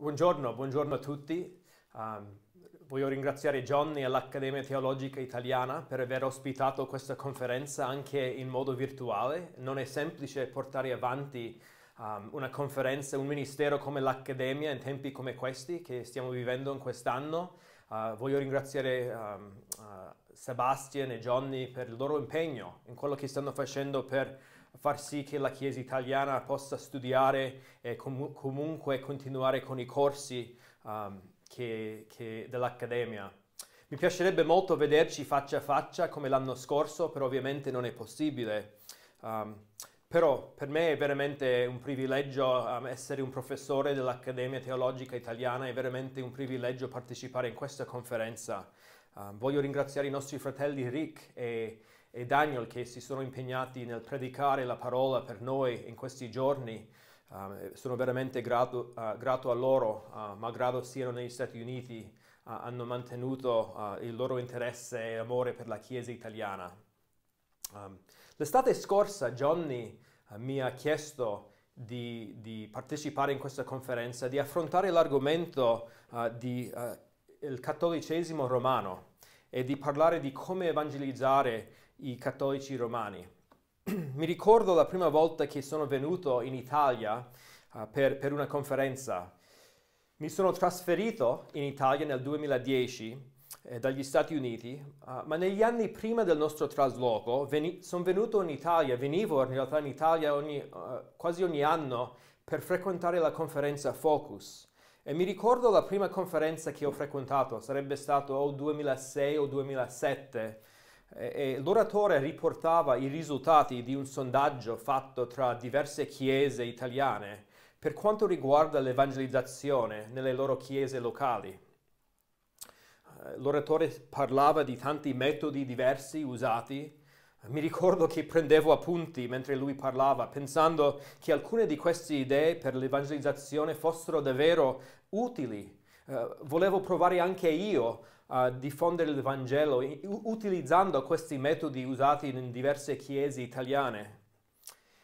Buongiorno, buongiorno, a tutti. Um, voglio ringraziare Johnny e l'Accademia Teologica Italiana per aver ospitato questa conferenza anche in modo virtuale. Non è semplice portare avanti um, una conferenza, un ministero come l'Accademia in tempi come questi che stiamo vivendo in quest'anno. Uh, voglio ringraziare um, uh, Sebastian e Johnny per il loro impegno in quello che stanno facendo per far sì che la Chiesa italiana possa studiare e com- comunque continuare con i corsi um, che, che dell'Accademia. Mi piacerebbe molto vederci faccia a faccia come l'anno scorso, però ovviamente non è possibile. Um, però per me è veramente un privilegio um, essere un professore dell'Accademia Teologica Italiana, è veramente un privilegio partecipare in questa conferenza. Um, voglio ringraziare i nostri fratelli Rick e e Daniel che si sono impegnati nel predicare la parola per noi in questi giorni. Uh, sono veramente grato, uh, grato a loro, uh, malgrado siano negli Stati Uniti, uh, hanno mantenuto uh, il loro interesse e amore per la Chiesa italiana. Um, l'estate scorsa Johnny uh, mi ha chiesto di, di, partecipare in questa conferenza, di affrontare l'argomento del cattolicesimo romano e di parlare di come evangelizzare i cattolici romani. Mi ricordo la prima volta che sono venuto in Italia uh, per, per una conferenza. Mi sono trasferito in Italia nel 2010 eh, dagli Stati Uniti, uh, ma negli anni prima del nostro trasloco veni- sono venuto in Italia, venivo in realtà in Italia ogni, uh, quasi ogni anno per frequentare la conferenza Focus. E mi ricordo la prima conferenza che ho frequentato, sarebbe stato o 2006 o 2007, e l'oratore riportava i risultati di un sondaggio fatto tra diverse chiese italiane per quanto riguarda l'evangelizzazione nelle loro chiese locali. Eh, l'oratore parlava di tanti metodi diversi usati. Mi ricordo che prendevo appunti mentre lui parlava, pensando che alcune di queste idee per l'evangelizzazione fossero davvero utili. Eh, volevo provare anche io uh, diffondere il Vangelo utilizzando questi metodi usati in diverse chiese italiane.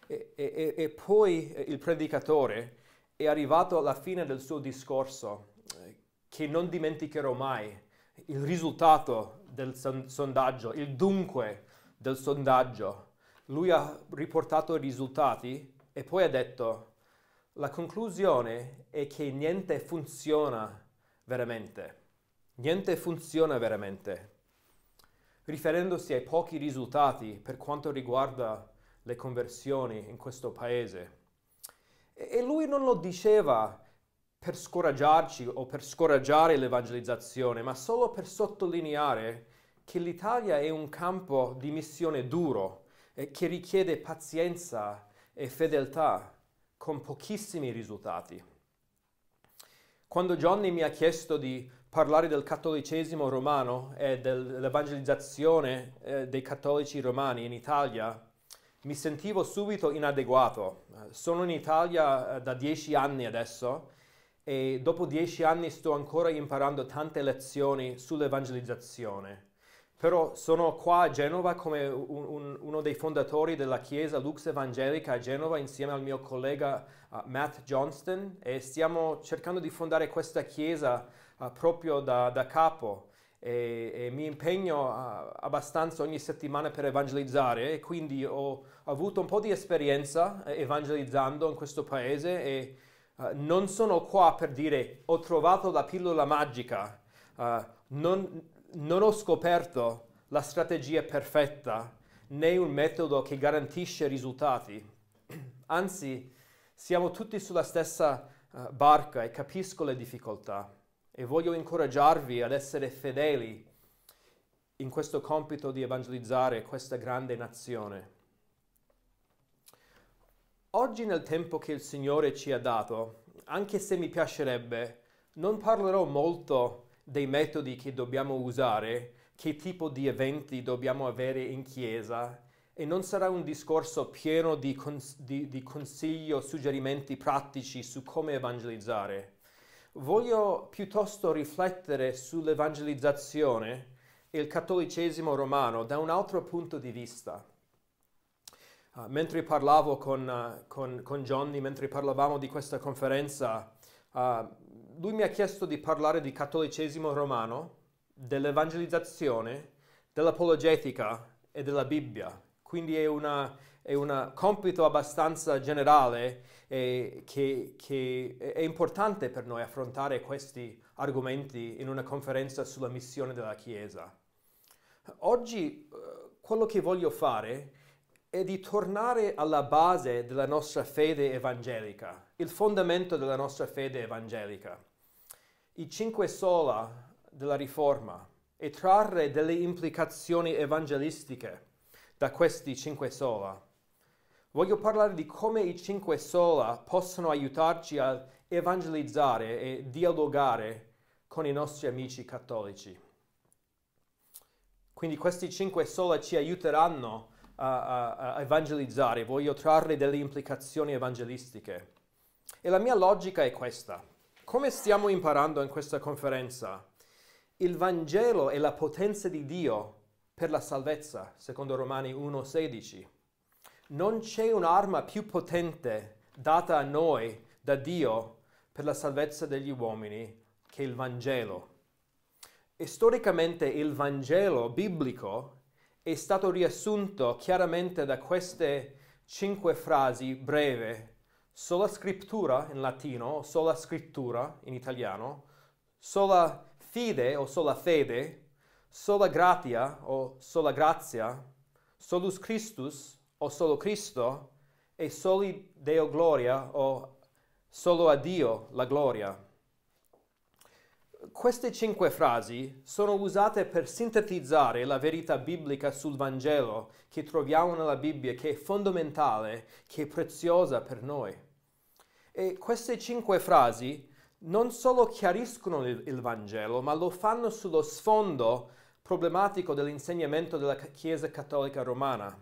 E, e, e poi il predicatore è arrivato alla fine del suo discorso, eh, che non dimenticherò mai, il risultato del sondaggio, il dunque del sondaggio. Lui ha riportato i risultati e poi ha detto, la conclusione è che niente funziona veramente. Niente funziona veramente. Riferendosi ai pochi risultati per quanto riguarda le conversioni in questo paese. E lui non lo diceva per scoraggiarci o per scoraggiare l'evangelizzazione, ma solo per sottolineare che l'Italia è un campo di missione duro e che richiede pazienza e fedeltà con pochissimi risultati. Quando Johnny mi ha chiesto di parlare del cattolicesimo romano e dell'evangelizzazione eh, dei cattolici romani in Italia, mi sentivo subito inadeguato. Sono in Italia eh, da dieci anni adesso e dopo dieci anni sto ancora imparando tante lezioni sull'evangelizzazione. Però sono qua a Genova come un, un, uno dei fondatori della Chiesa Lux Evangelica a Genova insieme al mio collega uh, Matt Johnston e stiamo cercando di fondare questa chiesa uh, proprio da, da capo. E, e, mi impegno uh, abbastanza ogni settimana per evangelizzare e quindi ho avuto un po' di esperienza eh, evangelizzando in questo paese e uh, non sono qua per dire ho trovato la pillola magica, uh, non, non ho scoperto la strategia perfetta né un metodo che garantisce risultati. Anzi, siamo tutti sulla stessa eh, barca e capisco le difficoltà e voglio incoraggiarvi ad essere fedeli in questo compito di evangelizzare questa grande nazione. Oggi nel tempo che il Signore ci ha dato, anche se mi piacerebbe, non parlerò molto dei metodi che dobbiamo usare, che tipo di eventi dobbiamo avere in chiesa e non sarà un discorso pieno di, cons- di, di consigli o suggerimenti pratici su come evangelizzare. Voglio piuttosto riflettere sull'evangelizzazione e il cattolicesimo romano da un altro punto di vista. Uh, mentre parlavo con, uh, con, con, Johnny, mentre parlavamo di questa conferenza, uh, lui mi ha chiesto di parlare di cattolicesimo romano, dell'evangelizzazione, dell'apologetica e della Bibbia. Quindi è, un compito abbastanza generale e che, che è importante per noi affrontare questi argomenti in una conferenza sulla missione della Chiesa. Oggi eh, quello che voglio fare è di tornare alla base della nostra fede evangelica, il fondamento della nostra fede evangelica, i cinque sola della Riforma e trarre delle implicazioni evangelistiche da questi cinque sola. Voglio parlare di come i cinque sola possono aiutarci a evangelizzare e dialogare con i nostri amici cattolici. Quindi questi cinque sola ci aiuteranno a, a evangelizzare, voglio trarre delle implicazioni evangelistiche. E la mia logica è questa. Come stiamo imparando in questa conferenza? Il Vangelo è la potenza di Dio per la salvezza, secondo Romani 1.16. Non c'è un'arma più potente data a noi da Dio per la salvezza degli uomini che il Vangelo. E storicamente il Vangelo biblico è stato riassunto chiaramente da queste cinque frasi breve. Sola scrittura in latino, sola scrittura in italiano, sola fide o sola fede, sola gratia o sola grazia, solus Christus o solo Cristo e soli Deo gloria o solo a Dio la gloria. Queste cinque frasi sono usate per sintetizzare la verità biblica sul Vangelo che troviamo nella Bibbia, che è fondamentale, che è preziosa per noi. E queste cinque frasi non solo chiariscono il, Vangelo, ma lo fanno sullo sfondo problematico dell'insegnamento della Chiesa Cattolica Romana.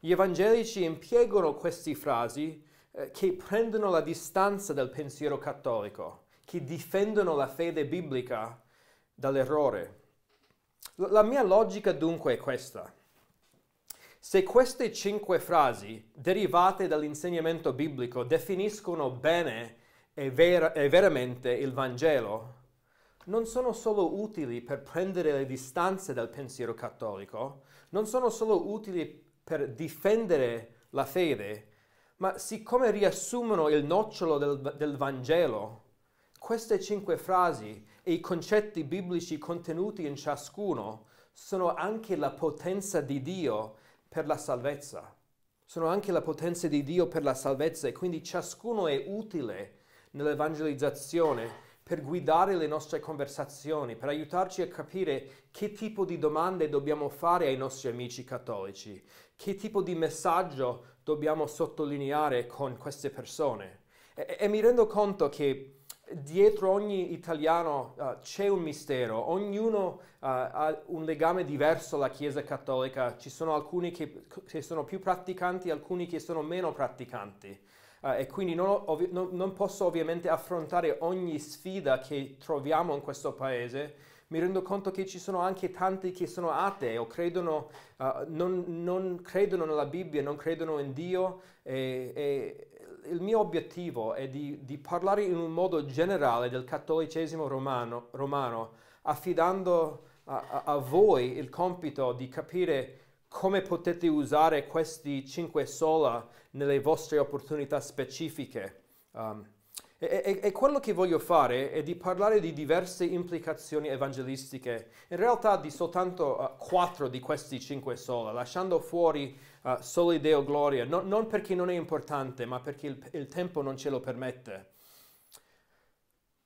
Gli evangelici impiegano queste frasi eh, che prendono la distanza dal pensiero cattolico che difendono la fede biblica dall'errore. La mia logica dunque è questa. Se queste cinque frasi derivate dall'insegnamento biblico definiscono bene e, vera, e, veramente il Vangelo, non sono solo utili per prendere le distanze dal pensiero cattolico, non sono solo utili per difendere la fede, ma siccome riassumono il nocciolo del, del Vangelo, queste cinque frasi e i concetti biblici contenuti in ciascuno sono anche la potenza di Dio per la salvezza. Sono anche la potenza di Dio per la salvezza e quindi ciascuno è utile nell'evangelizzazione per guidare le nostre conversazioni, per aiutarci a capire che tipo di domande dobbiamo fare ai nostri amici cattolici, che tipo di messaggio dobbiamo sottolineare con queste persone. E, e mi rendo conto che dietro ogni italiano uh, c'è un mistero, ognuno uh, ha un legame diverso alla Chiesa cattolica, ci sono alcuni che, che sono più praticanti, alcuni che sono meno praticanti uh, e quindi non, ovvi- non, non, posso ovviamente affrontare ogni sfida che troviamo in questo paese. Mi rendo conto che ci sono anche tanti che sono atei o credono, non, non, credono nella Bibbia, non credono in Dio e, e il mio obiettivo è di, di, parlare in un modo generale del cattolicesimo romano, romano affidando a, a, voi il compito di capire come potete usare questi cinque sola nelle vostre opportunità specifiche. Um, e, e, e, quello che voglio fare è di parlare di diverse implicazioni evangelistiche, in realtà di soltanto uh, quattro di questi cinque sola, lasciando fuori uh, solo il Deo gloria, no, non perché non è importante, ma perché il, il tempo non ce lo permette.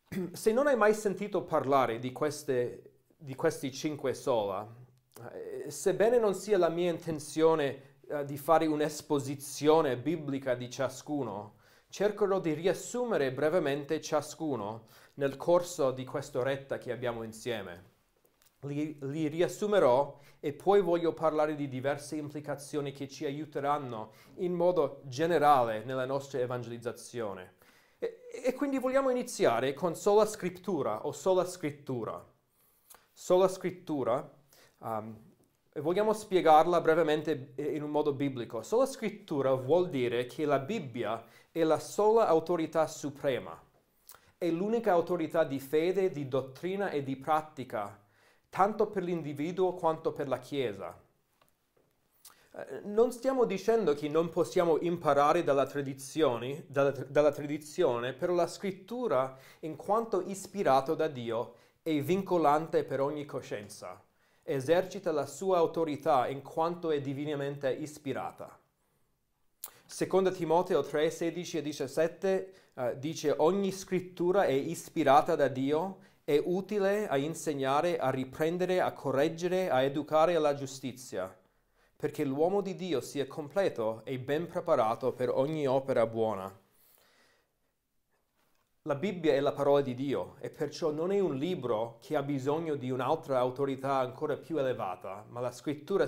Se non hai mai sentito parlare di, queste, di questi cinque sola, eh, sebbene non sia la mia intenzione uh, di fare un'esposizione biblica di ciascuno, cercherò di riassumere brevemente ciascuno nel corso di questa retta che abbiamo insieme li, li riassumerò e poi voglio parlare di diverse implicazioni che ci aiuteranno in modo generale nella nostra evangelizzazione. E, e quindi vogliamo iniziare con sola scrittura o sola scrittura. Sola scrittura, um, e vogliamo spiegarla brevemente in un modo biblico. Sola scrittura vuol dire che la Bibbia è la sola autorità suprema, è l'unica autorità di fede, di dottrina e di pratica tanto per l'individuo quanto per la Chiesa. Eh, non stiamo dicendo che non possiamo imparare dalla tradizione, dalla, dalla tradizione, però la scrittura, in quanto ispirato da Dio, è vincolante per ogni coscienza, esercita la sua autorità in quanto è divinamente ispirata. Secondo Timoteo 3, 16 e 17 uh, eh, dice ogni scrittura è ispirata da Dio è utile a insegnare, a riprendere, a correggere, a educare alla giustizia, perché l'uomo di Dio sia completo e ben preparato per ogni opera buona. La Bibbia è la parola di Dio e perciò non è un libro che ha bisogno di un'altra autorità ancora più elevata, ma la scrittura,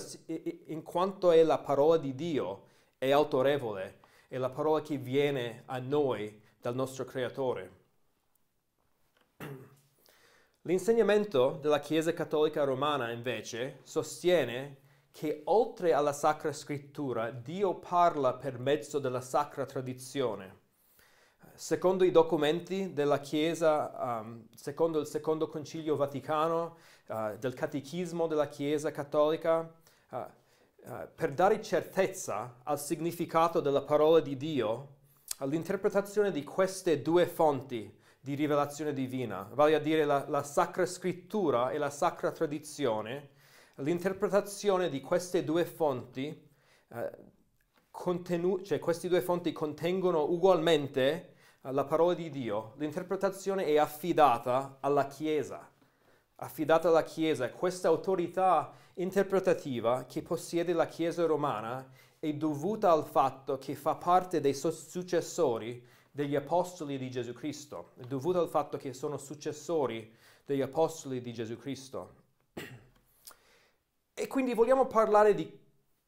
in quanto è la parola di Dio, è autorevole, è la parola che viene a noi dal nostro Creatore. L'insegnamento della Chiesa Cattolica Romana invece sostiene che oltre alla Sacra Scrittura Dio parla per mezzo della Sacra Tradizione. Secondo i documenti della Chiesa, um, secondo il Secondo Concilio Vaticano, uh, del Catechismo della Chiesa Cattolica, uh, uh, per dare certezza al significato della parola di Dio, l'interpretazione di queste due fonti, di rivelazione divina, vale a dire la, la sacra scrittura e la sacra tradizione, l'interpretazione di queste due fonti, eh, contenu- cioè queste due fonti contengono ugualmente eh, la parola di Dio, l'interpretazione è affidata alla Chiesa, affidata alla Chiesa, questa autorità interpretativa che possiede la Chiesa romana è dovuta al fatto che fa parte dei successori degli apostoli di Gesù Cristo, dovuto al fatto che sono successori degli apostoli di Gesù Cristo. E quindi vogliamo parlare di,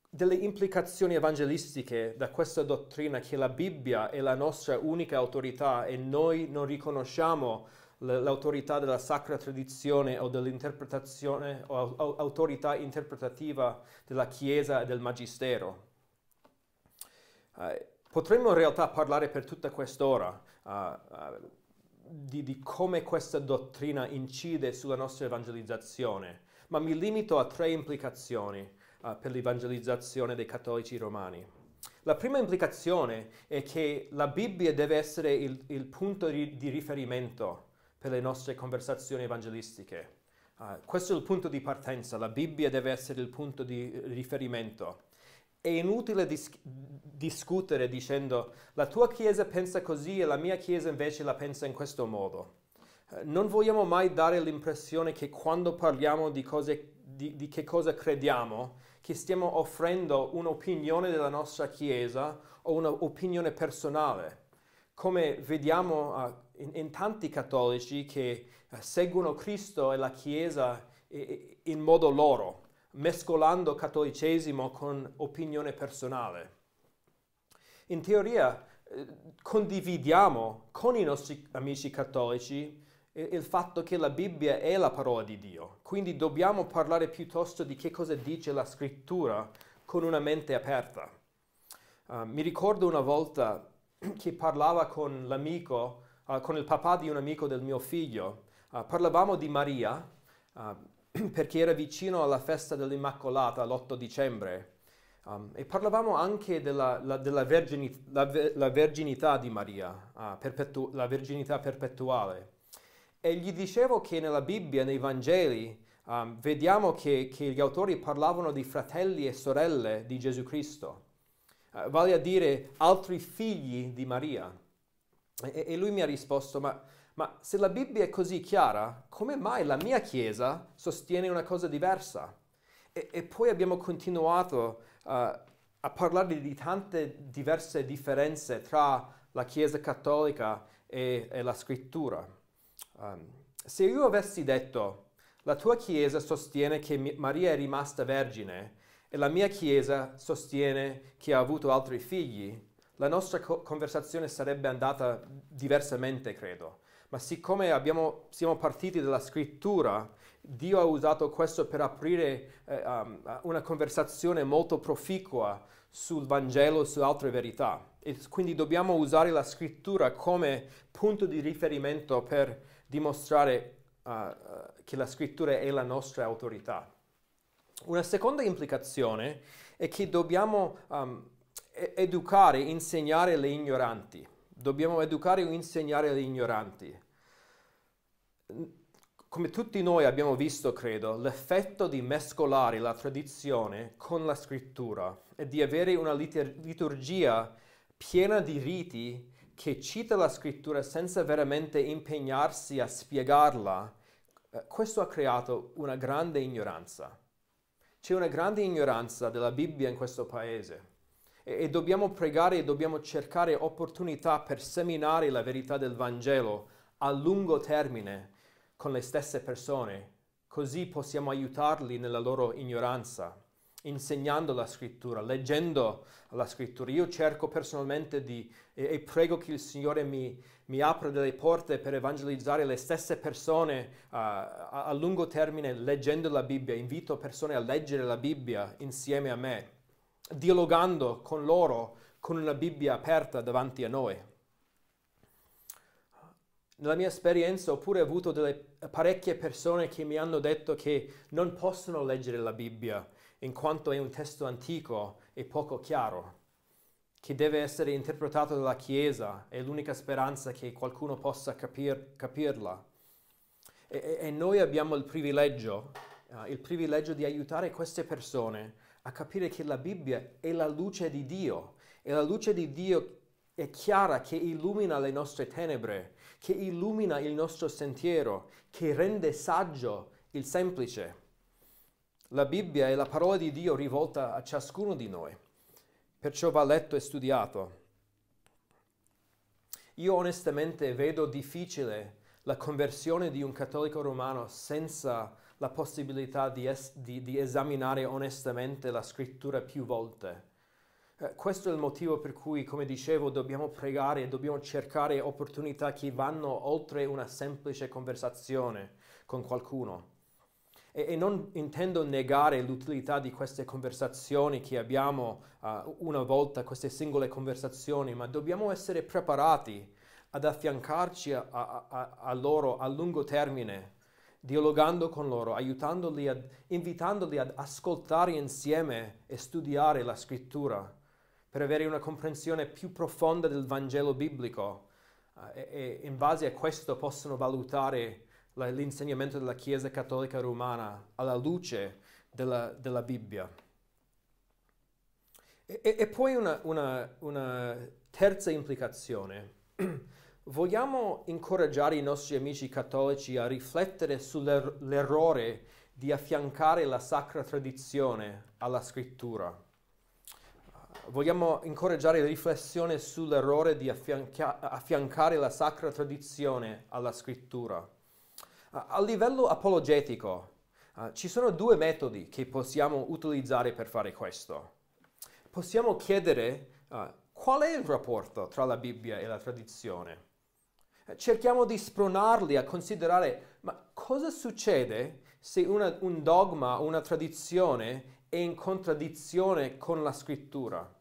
delle implicazioni evangelistiche da questa dottrina che la Bibbia è la nostra unica autorità e noi non riconosciamo l'autorità della sacra tradizione o dell'interpretazione o autorità interpretativa della Chiesa e del Magistero. Uh, Potremmo in realtà parlare per tutta quest'ora uh, uh, di, di, come questa dottrina incide sulla nostra evangelizzazione, ma mi limito a tre implicazioni uh, per l'evangelizzazione dei cattolici romani. La prima implicazione è che la Bibbia deve essere il, il punto di, di, riferimento per le nostre conversazioni evangelistiche. questo è il punto di partenza, la Bibbia deve essere il punto di riferimento. È inutile dis- discutere dicendo la tua Chiesa pensa così e la mia Chiesa invece la pensa in questo modo. Eh, non vogliamo mai dare l'impressione che quando parliamo di, cose, di, di che cosa crediamo, che stiamo offrendo un'opinione della nostra Chiesa o un'opinione personale. Come vediamo uh, in, in, tanti cattolici che uh, seguono Cristo e la Chiesa eh, in modo loro mescolando cattolicesimo con opinione personale. In teoria eh, condividiamo con i nostri amici cattolici eh, il fatto che la Bibbia è la parola di Dio, quindi dobbiamo parlare piuttosto di che cosa dice la scrittura con una mente aperta. Uh, mi ricordo una volta che parlava con l'amico, uh, con il papà di un amico del mio figlio, uh, parlavamo di Maria, perché era vicino alla festa dell'Immacolata l'8 dicembre um, e parlavamo anche della, la, della verginità, la, la, verginità di Maria, uh, perpetu- la verginità perpetuale. E gli dicevo che nella Bibbia, nei Vangeli, um, vediamo che, che, gli autori parlavano di fratelli e sorelle di Gesù Cristo, uh, vale a dire altri figli di Maria. E, e lui mi ha risposto, ma ma se la Bibbia è così chiara, come mai la mia Chiesa sostiene una cosa diversa? E, e poi abbiamo continuato uh, a parlare di tante diverse differenze tra la Chiesa cattolica e, e la Scrittura. Um, se io avessi detto, la tua Chiesa sostiene che mi- Maria è rimasta vergine e la mia Chiesa sostiene che ha avuto altri figli, la nostra co- conversazione sarebbe andata diversamente, credo. Ma siccome abbiamo, siamo partiti dalla scrittura, Dio ha usato questo per aprire eh, um, una conversazione molto proficua sul Vangelo e su altre verità. E quindi dobbiamo usare la scrittura come punto di riferimento per dimostrare uh, uh che la scrittura è la nostra autorità. Una seconda implicazione è che dobbiamo um, educare, insegnare le ignoranti dobbiamo educare o insegnare agli ignoranti. Come tutti noi abbiamo visto, credo, l'effetto di mescolare la tradizione con la scrittura e di avere una liturgia piena di riti che cita la scrittura senza veramente impegnarsi a spiegarla, eh, questo ha creato una grande ignoranza. C'è una grande ignoranza della Bibbia in questo paese e, dobbiamo pregare e dobbiamo cercare opportunità per seminare la verità del Vangelo a lungo termine con le stesse persone, così possiamo aiutarli nella loro ignoranza insegnando la scrittura, leggendo la scrittura. Io cerco personalmente di, e, e prego che il Signore mi, mi, apra delle porte per evangelizzare le stesse persone uh, a, a lungo termine leggendo la Bibbia. Invito persone a leggere la Bibbia insieme a me dialogando con loro con una Bibbia aperta davanti a noi. Nella mia esperienza ho pure avuto delle parecchie persone che mi hanno detto che non possono leggere la Bibbia in quanto è un testo antico e poco chiaro, che deve essere interpretato dalla Chiesa, è l'unica speranza che qualcuno possa capir- capirla. E-, e-, noi abbiamo il privilegio, uh, il privilegio di aiutare queste persone a capire che la Bibbia è la luce di Dio e la luce di Dio è chiara che illumina le nostre tenebre, che illumina il nostro sentiero, che rende saggio il semplice. La Bibbia è la parola di Dio rivolta a ciascuno di noi, perciò va letto e studiato. Io onestamente vedo difficile la conversione di un cattolico romano senza la possibilità di, es- di, di esaminare onestamente la scrittura più volte. Eh, questo è il motivo per cui, come dicevo, dobbiamo pregare, dobbiamo cercare opportunità che vanno oltre una semplice conversazione con qualcuno. E, e non intendo negare l'utilità di queste conversazioni che abbiamo uh, una volta, queste singole conversazioni, ma dobbiamo essere preparati ad affiancarci a, a, a loro a lungo termine, dialogando con loro, aiutandoli, ad, invitandoli ad ascoltare insieme e studiare la scrittura per avere una comprensione più profonda del Vangelo biblico eh, e, e in base a questo possono valutare la, l'insegnamento della Chiesa Cattolica Romana alla luce della, della Bibbia. E, e, poi una, una, una terza implicazione Vogliamo incoraggiare i nostri amici cattolici a riflettere sull'errore di affiancare la sacra tradizione alla scrittura. Vogliamo incoraggiare la riflessione sull'errore di affianca- affiancare la sacra tradizione alla scrittura. A livello apologetico uh, ci sono due metodi che possiamo utilizzare per fare questo. Possiamo chiedere uh, qual è il rapporto tra la Bibbia e la tradizione cerchiamo di spronarli a considerare ma cosa succede se una, un dogma una tradizione è in contraddizione con la scrittura.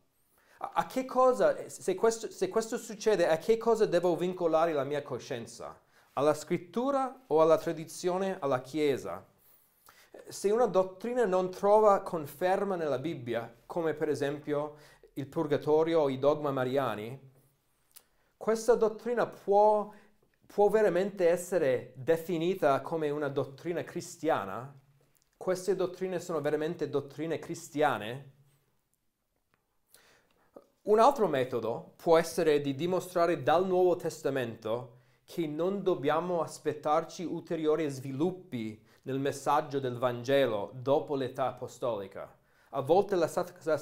A, a che cosa, se questo, se questo succede, a che cosa devo vincolare la mia coscienza? Alla scrittura o alla tradizione, alla Chiesa? Se una dottrina non trova conferma nella Bibbia, come per esempio il purgatorio o i dogma mariani, questa dottrina può, può veramente essere definita come una dottrina cristiana? Queste dottrine sono veramente dottrine cristiane? Un altro metodo può essere di dimostrare dal Nuovo Testamento che non dobbiamo aspettarci ulteriori sviluppi nel messaggio del Vangelo dopo l'età apostolica a volte la,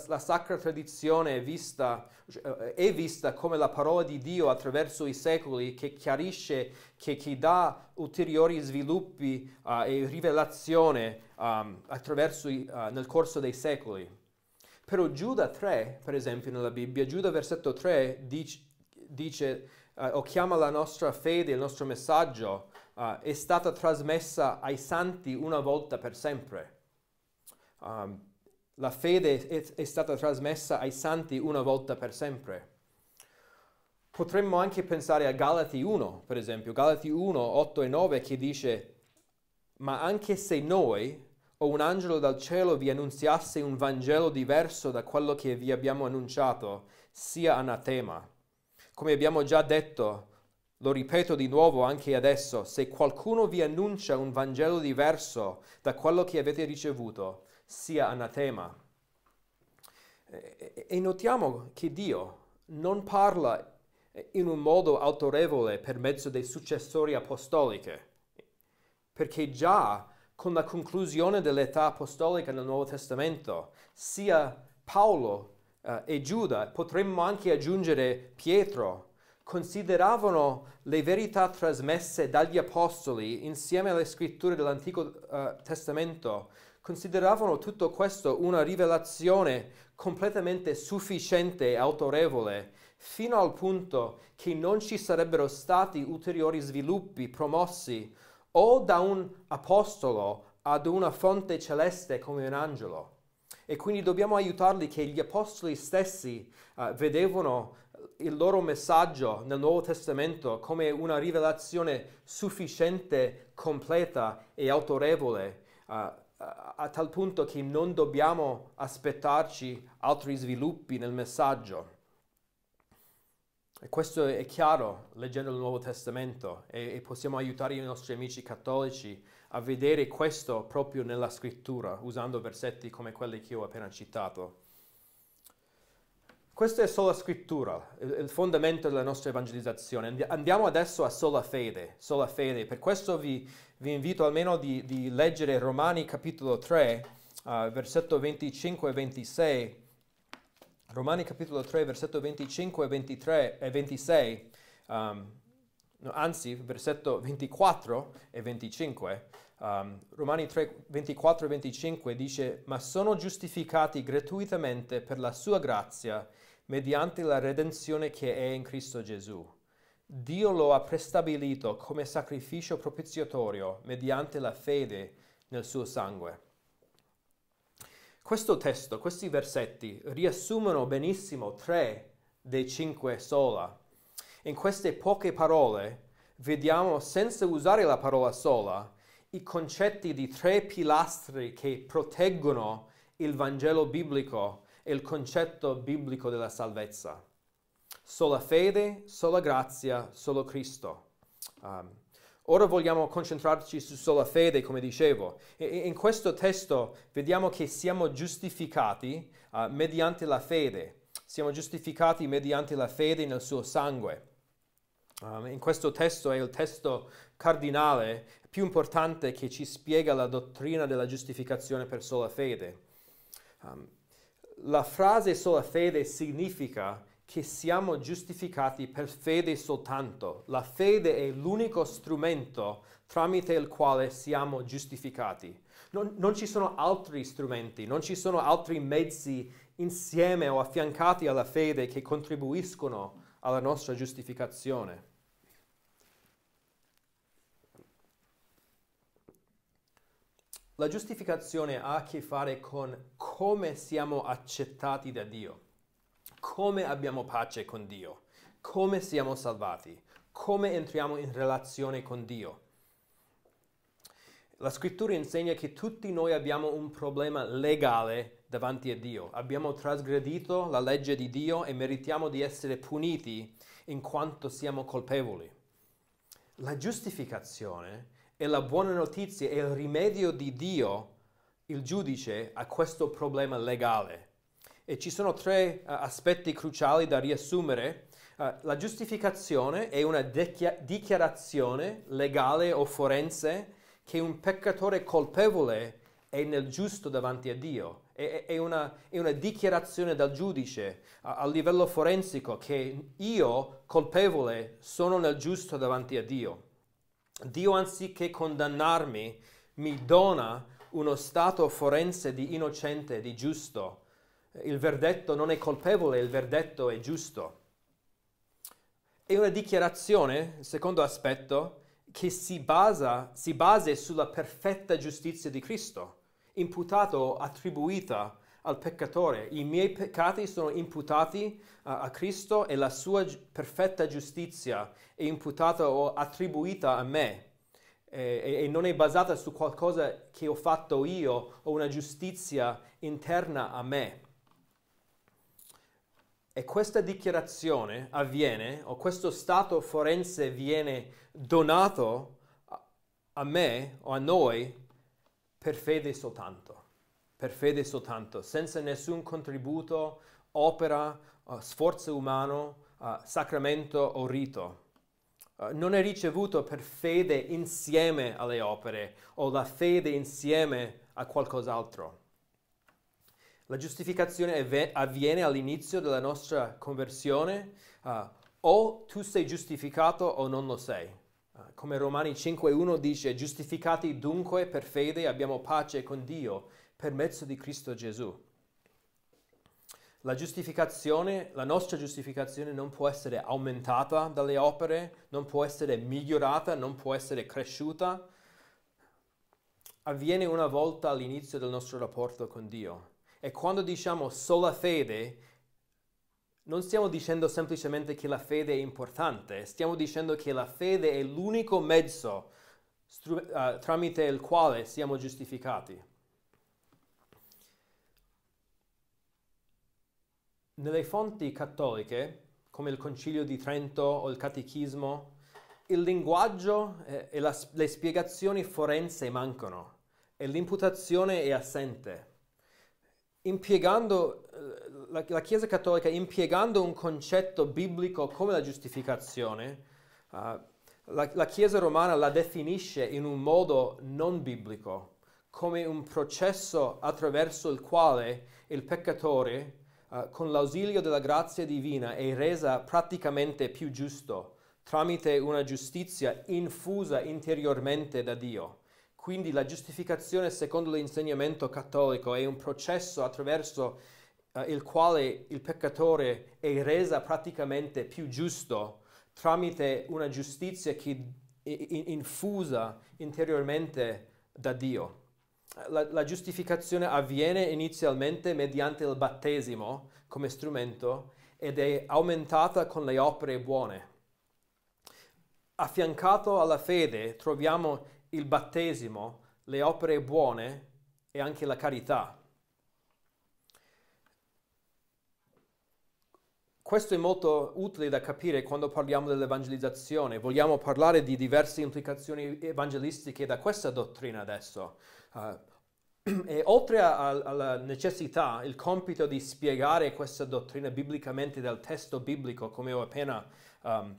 la, sacra tradizione è vista, eh, è vista, come la parola di Dio attraverso i secoli che chiarisce, che, che dà ulteriori sviluppi uh, e rivelazione um, i, uh, nel corso dei secoli. Però Giuda 3, per esempio, nella Bibbia, Giuda versetto 3 dice, dice uh, o chiama la nostra fede, il nostro messaggio, è stata trasmessa ai santi una volta per sempre. Um, la fede è, è stata trasmessa ai santi una volta per sempre. Potremmo anche pensare a Galati 1, per esempio, Galati 1, 8 e 9 che dice, ma anche se noi o un angelo dal cielo vi annunziasse un Vangelo diverso da quello che vi abbiamo annunciato, sia anatema. Come abbiamo già detto, lo ripeto di nuovo anche adesso, se qualcuno vi annuncia un Vangelo diverso da quello che avete ricevuto, sia anatema. E notiamo che Dio non parla in un modo autorevole per mezzo dei successori apostoliche, perché già con la conclusione dell'età apostolica nel Nuovo Testamento, sia Paolo eh, e Giuda, potremmo anche aggiungere Pietro, consideravano le verità trasmesse dagli apostoli insieme alle scritture dell'Antico eh, Testamento consideravano tutto questo una rivelazione completamente sufficiente e autorevole, fino al punto che non ci sarebbero stati ulteriori sviluppi promossi o da un apostolo ad una fonte celeste come un angelo. E quindi dobbiamo aiutarli che gli apostoli stessi uh, vedevano il loro messaggio nel Nuovo Testamento come una rivelazione sufficiente, completa e autorevole uh, a, tal punto che non dobbiamo aspettarci altri sviluppi nel messaggio. E questo è chiaro leggendo il Nuovo Testamento e, e, possiamo aiutare i nostri amici cattolici a vedere questo proprio nella scrittura, usando versetti come quelli che ho appena citato. Questa è sola scrittura, il fondamento della nostra evangelizzazione. Andiamo adesso a sola fede, sola fede. Per questo vi, vi invito almeno di, di leggere Romani capitolo 3, uh, ah, versetto 25 e 26. Romani capitolo 3, versetto 25 e, 23, e 26, um, no, anzi versetto 24 e 25. Um, Romani 3, 24 e 25 dice, ma sono giustificati gratuitamente per la sua grazia mediante la redenzione che è in Cristo Gesù Dio lo ha prestabilito come sacrificio propiziatorio mediante la fede nel suo sangue. Questo testo, questi versetti, riassumono benissimo tre dei cinque sola. In queste poche parole vediamo, senza usare la parola sola, i concetti di tre pilastri che proteggono il Vangelo biblico e il concetto biblico della salvezza sola fede, sola grazia, solo Cristo. Um, ora vogliamo concentrarci su sola fede, come dicevo. E, in questo testo vediamo che siamo giustificati uh, mediante la fede. Siamo giustificati mediante la fede nel suo sangue. Um, in questo testo è il testo cardinale più importante che ci spiega la dottrina della giustificazione per sola fede. Um, la frase sola fede significa che siamo giustificati per fede soltanto. La fede è l'unico strumento tramite il quale siamo giustificati. Non, non, ci sono altri strumenti, non ci sono altri mezzi insieme o affiancati alla fede che contribuiscono alla nostra giustificazione. La giustificazione ha a che fare con come siamo accettati da Dio come abbiamo pace con Dio, come siamo salvati, come entriamo in relazione con Dio. La scrittura insegna che tutti noi abbiamo un problema legale davanti a Dio. Abbiamo trasgredito la legge di Dio e meritiamo di essere puniti in quanto siamo colpevoli. La giustificazione è la buona notizia, è il rimedio di Dio, il giudice, a questo problema legale. E ci sono tre uh, aspetti cruciali da riassumere. Uh, la giustificazione è una decchia- dichiarazione legale o forense che un peccatore colpevole è nel giusto davanti a Dio. È, è, una, è una, dichiarazione dal giudice a, a, livello forensico che io, colpevole, sono nel giusto davanti a Dio. Dio, anziché condannarmi, mi dona uno stato forense di innocente, di giusto il verdetto non è colpevole, il verdetto è giusto. È una dichiarazione, secondo aspetto, che si basa, si basa sulla perfetta giustizia di Cristo, imputata o attribuita al peccatore. I miei peccati sono imputati a, a Cristo e la sua gi- perfetta giustizia è imputata o attribuita a me e, e, non è basata su qualcosa che ho fatto io o una giustizia interna a me. E questa dichiarazione avviene, o questo stato forense viene donato a me o a noi per fede soltanto, per fede soltanto, senza nessun contributo, opera, eh, sforzo umano, eh, sacramento o rito. Eh, non è ricevuto per fede insieme alle opere o la fede insieme a qualcos'altro. La giustificazione avviene all'inizio della nostra conversione. Uh, o tu sei giustificato o non lo sei. Uh, come Romani 5.1 dice, giustificati dunque per fede abbiamo pace con Dio per mezzo di Cristo Gesù. La giustificazione, la nostra giustificazione non può essere aumentata dalle opere, non può essere migliorata, non può essere cresciuta. Avviene una volta all'inizio del nostro rapporto con Dio. E quando diciamo sola fede, non stiamo dicendo semplicemente che la fede è importante, stiamo dicendo che la fede è l'unico mezzo stru- uh, tramite il quale siamo giustificati. Nelle fonti cattoliche, come il Concilio di Trento o il Catechismo, il linguaggio e, la, le spiegazioni forense mancano e l'imputazione è assente impiegando eh, la, la, Chiesa Cattolica impiegando un concetto biblico come la giustificazione, uh, la, la Chiesa romana la definisce in un modo non biblico, come un processo attraverso il quale il peccatore, uh, con l'ausilio della grazia divina, è resa praticamente più giusto tramite una giustizia infusa interiormente da Dio. Quindi la giustificazione secondo l'insegnamento cattolico è un processo attraverso eh, il quale il peccatore è resa praticamente più giusto tramite una giustizia che è infusa interiormente da Dio. La, la, giustificazione avviene inizialmente mediante il battesimo come strumento ed è aumentata con le opere buone. Affiancato alla fede troviamo il battesimo, le opere buone e anche la carità. Questo è molto utile da capire quando parliamo dell'evangelizzazione. Vogliamo parlare di diverse implicazioni evangelistiche da questa dottrina adesso. Uh, e oltre a, a, alla necessità, il compito di spiegare questa dottrina biblicamente dal testo biblico, come ho appena um,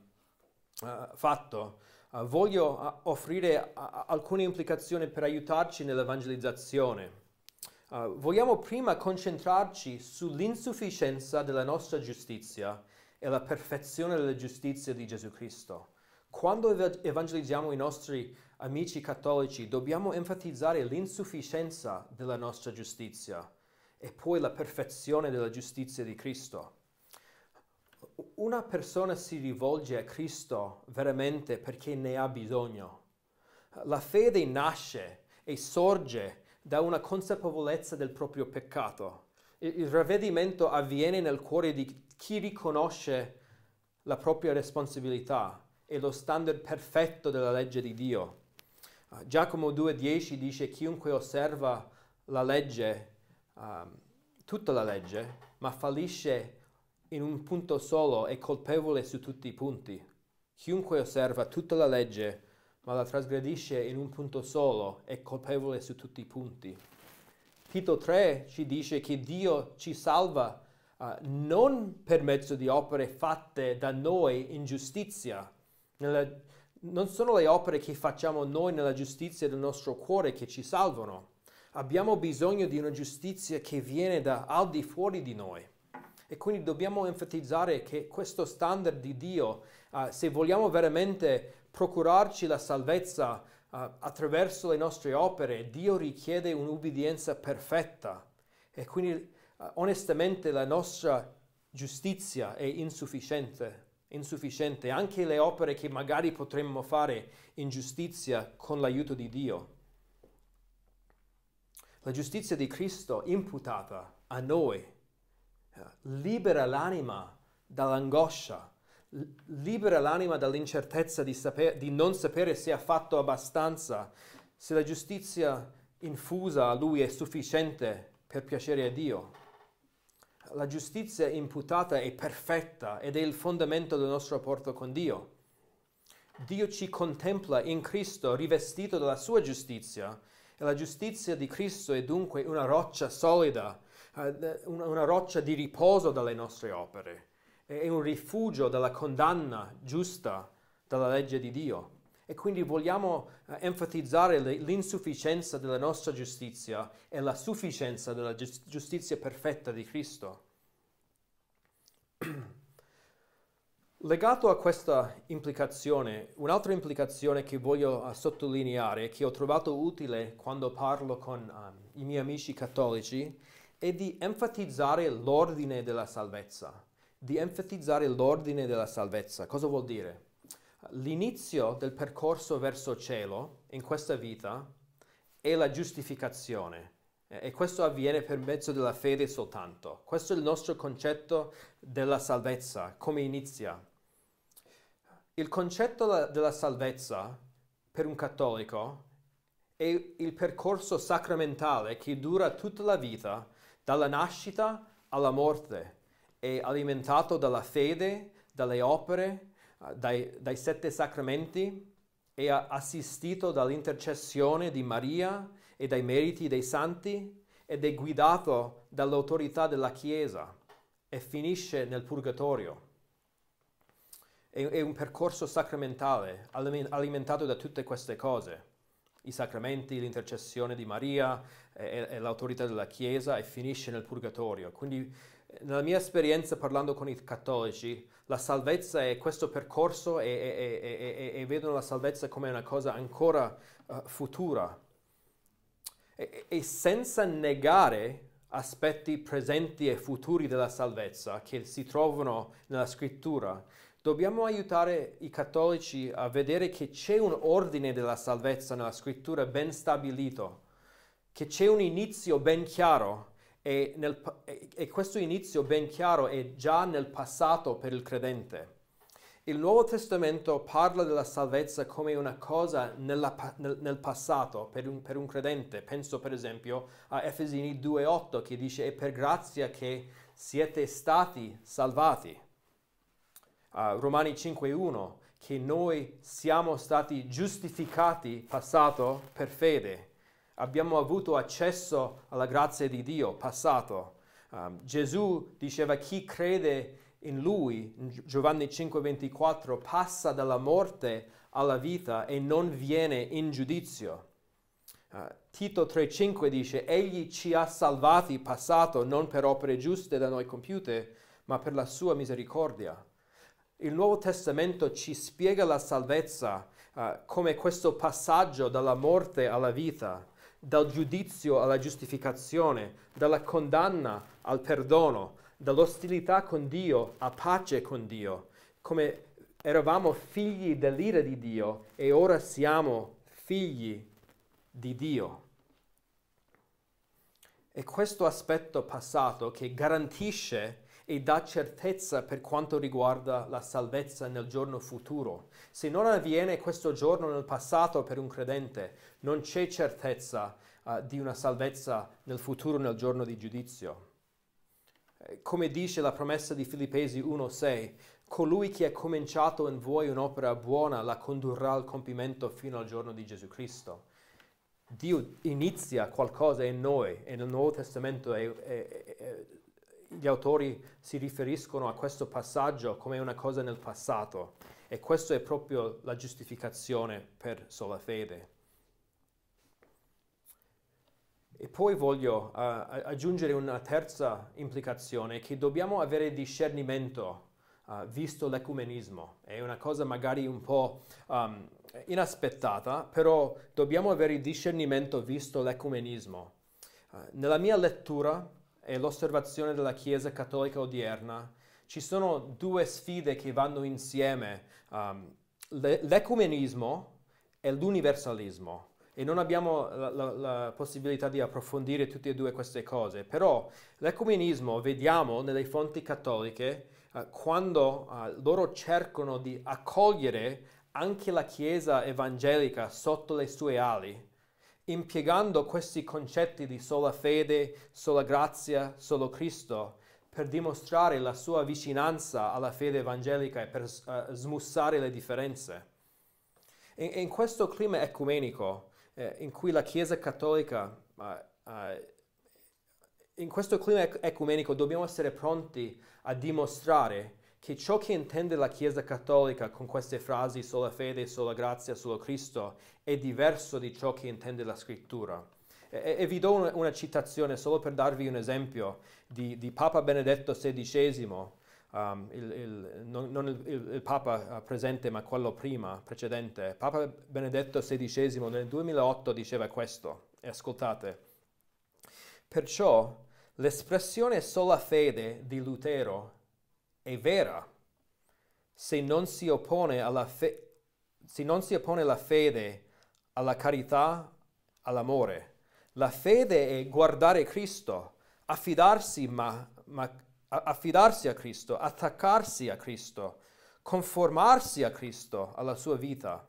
uh, fatto, eh, voglio uh, offrire uh, alcune implicazioni per aiutarci nell'evangelizzazione. vogliamo prima concentrarci sull'insufficienza della nostra giustizia e la perfezione della giustizia di Gesù Cristo. Quando ev- evangelizziamo i nostri amici cattolici dobbiamo enfatizzare l'insufficienza della nostra giustizia e poi la perfezione della giustizia di Cristo una persona si rivolge a Cristo veramente perché ne ha bisogno. La fede nasce e sorge da una consapevolezza del proprio peccato. Il ravvedimento avviene nel cuore di chi riconosce la propria responsabilità e lo standard perfetto della legge di Dio. Giacomo 2,10 dice chiunque osserva la legge, um, tutta la legge, ma fallisce in un punto solo è colpevole su tutti i punti. Chiunque osserva tutta la legge, ma la trasgredisce in un punto solo, è colpevole su tutti i punti. Tito 3 ci dice che Dio ci salva uh, non per mezzo di opere fatte da noi in giustizia. Nella, non sono le opere che facciamo noi nella giustizia del nostro cuore che ci salvano. Abbiamo bisogno di una giustizia che viene da al di fuori di noi. E quindi dobbiamo enfatizzare che questo standard di Dio, uh, se vogliamo veramente procurarci la salvezza uh, attraverso le nostre opere, Dio richiede un'ubbidienza perfetta. E quindi uh, onestamente la nostra giustizia è insufficiente, insufficiente, anche le opere che magari potremmo fare in giustizia con l'aiuto di Dio. La giustizia di Cristo imputata a noi libera l'anima dall'angoscia, libera l'anima dall'incertezza di, saper, di, non sapere se ha fatto abbastanza, se la giustizia infusa a lui è sufficiente per piacere a Dio. La giustizia imputata è perfetta ed è il fondamento del nostro rapporto con Dio. Dio ci contempla in Cristo rivestito dalla sua giustizia e la giustizia di Cristo è dunque una roccia solida una roccia di riposo dalle nostre opere, è un rifugio dalla condanna giusta dalla legge di Dio. E quindi vogliamo eh, enfatizzare l'insufficienza della nostra giustizia e la sufficienza della giustizia perfetta di Cristo. Legato a questa implicazione, un'altra implicazione che voglio eh, sottolineare, che ho trovato utile quando parlo con um, i miei amici cattolici, è di enfatizzare l'ordine della salvezza. Di enfatizzare l'ordine della salvezza. Cosa vuol dire? L'inizio del percorso verso cielo in questa vita è la giustificazione e questo avviene per mezzo della fede soltanto. Questo è il nostro concetto della salvezza, come inizia. Il concetto della salvezza per un cattolico è il percorso sacramentale che dura tutta la vita dalla nascita alla morte, è alimentato dalla fede, dalle opere, dai, dai sette sacramenti, è assistito dall'intercessione di Maria e dai meriti dei santi ed è guidato dall'autorità della Chiesa e finisce nel purgatorio. È, è un percorso sacramentale alimentato da tutte queste cose i sacramenti, l'intercessione di Maria eh, e, e l'autorità della Chiesa e finisce nel purgatorio. Quindi eh, nella mia esperienza parlando con i cattolici, la salvezza è questo percorso e, e, e vedono la salvezza come una cosa ancora uh, futura. e senza negare aspetti presenti e futuri della salvezza che si trovano nella scrittura, Dobbiamo aiutare i cattolici a vedere che c'è un ordine della salvezza nella scrittura ben stabilito, che c'è un inizio ben chiaro e, nel, e, questo inizio ben chiaro è già nel passato per il credente. Il Nuovo Testamento parla della salvezza come una cosa nella, nel, nel, passato per un, per un, credente. Penso per esempio a Efesini 2.8 che dice è per grazia che siete stati salvati uh, Romani 5.1, che noi siamo stati giustificati passato per fede. Abbiamo avuto accesso alla grazia di Dio passato. Um, Gesù diceva chi crede in lui, Giovanni 5:24, passa dalla morte alla vita e non viene in giudizio. Uh, Tito 3:5 dice, egli ci ha salvati passato non per opere giuste da noi compiute, ma per la sua misericordia. Il Nuovo Testamento ci spiega la salvezza uh, come questo passaggio dalla morte alla vita, dal giudizio alla giustificazione, dalla condanna al perdono, dall'ostilità con Dio a pace con Dio, come eravamo figli dell'ira di Dio e ora siamo figli di Dio. E questo aspetto passato che garantisce e dà certezza per quanto riguarda la salvezza nel giorno futuro. Se non avviene questo giorno nel passato per un credente, non c'è certezza uh, di una salvezza nel futuro nel giorno di giudizio. Eh, come dice la promessa di Filippesi 1:6, colui che ha cominciato in voi un'opera buona la condurrà al compimento fino al giorno di Gesù Cristo. Dio inizia qualcosa in noi e nel Nuovo Testamento è, è, è, gli autori si riferiscono a questo passaggio come una cosa nel passato e questa è proprio la giustificazione per sola fede. E poi voglio uh, aggiungere una terza implicazione, che dobbiamo avere discernimento uh, visto l'ecumenismo. È una cosa magari un po' um, inaspettata, però dobbiamo avere discernimento visto l'ecumenismo. Uh, nella mia lettura e l'osservazione della Chiesa cattolica odierna, ci sono due sfide che vanno insieme, um, l'ecumenismo e l'universalismo. E non abbiamo la, la, la, possibilità di approfondire tutte e due queste cose, però l'ecumenismo vediamo nelle fonti cattoliche uh, quando uh, loro cercano di accogliere anche la Chiesa evangelica sotto le sue ali impiegando questi concetti di sola fede, sola grazia, solo Cristo, per dimostrare la sua vicinanza alla fede evangelica e per uh, smussare le differenze. In, in questo clima ecumenico, eh, in cui la Chiesa cattolica, uh, uh, in questo clima ecumenico dobbiamo essere pronti a dimostrare che ciò che intende la Chiesa Cattolica con queste frasi sola fede, sola grazia, solo Cristo è diverso di ciò che intende la Scrittura. E, e vi do una, una, citazione solo per darvi un esempio di, di Papa Benedetto XVI, um, il, il, non, non il, il, Papa uh, presente ma quello prima, precedente. Papa Benedetto XVI nel 2008 diceva questo, e ascoltate. Perciò l'espressione sola fede di Lutero è vera. Se non si oppone, alla fe- se non si oppone la fede alla carità, all'amore. La fede è guardare Cristo, affidarsi, ma, ma, affidarsi a Cristo, attaccarsi a Cristo, conformarsi a Cristo, alla sua vita.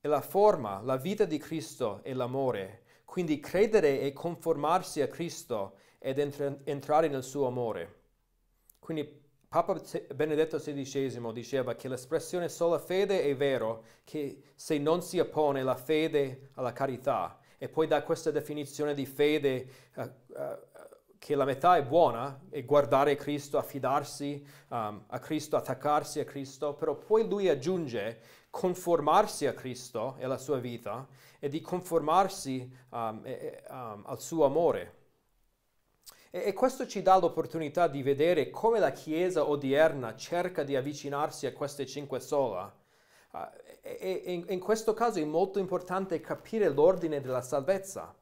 E la forma, la vita di Cristo è l'amore. Quindi credere e conformarsi a Cristo ed entra- entrare nel suo amore. Quindi Papa Benedetto XVI diceva che l'espressione sola fede è vero, che se non si oppone la fede alla carità, e poi da questa definizione di fede uh, uh, che la metà è buona, è guardare Cristo, affidarsi um, a Cristo, attaccarsi a Cristo, però poi lui aggiunge conformarsi a Cristo e alla sua vita e di conformarsi um, e, um, al suo amore. E, questo ci dà l'opportunità di vedere come la Chiesa odierna cerca di avvicinarsi a queste cinque sola. Ah, e in, questo caso è molto importante capire l'ordine della salvezza.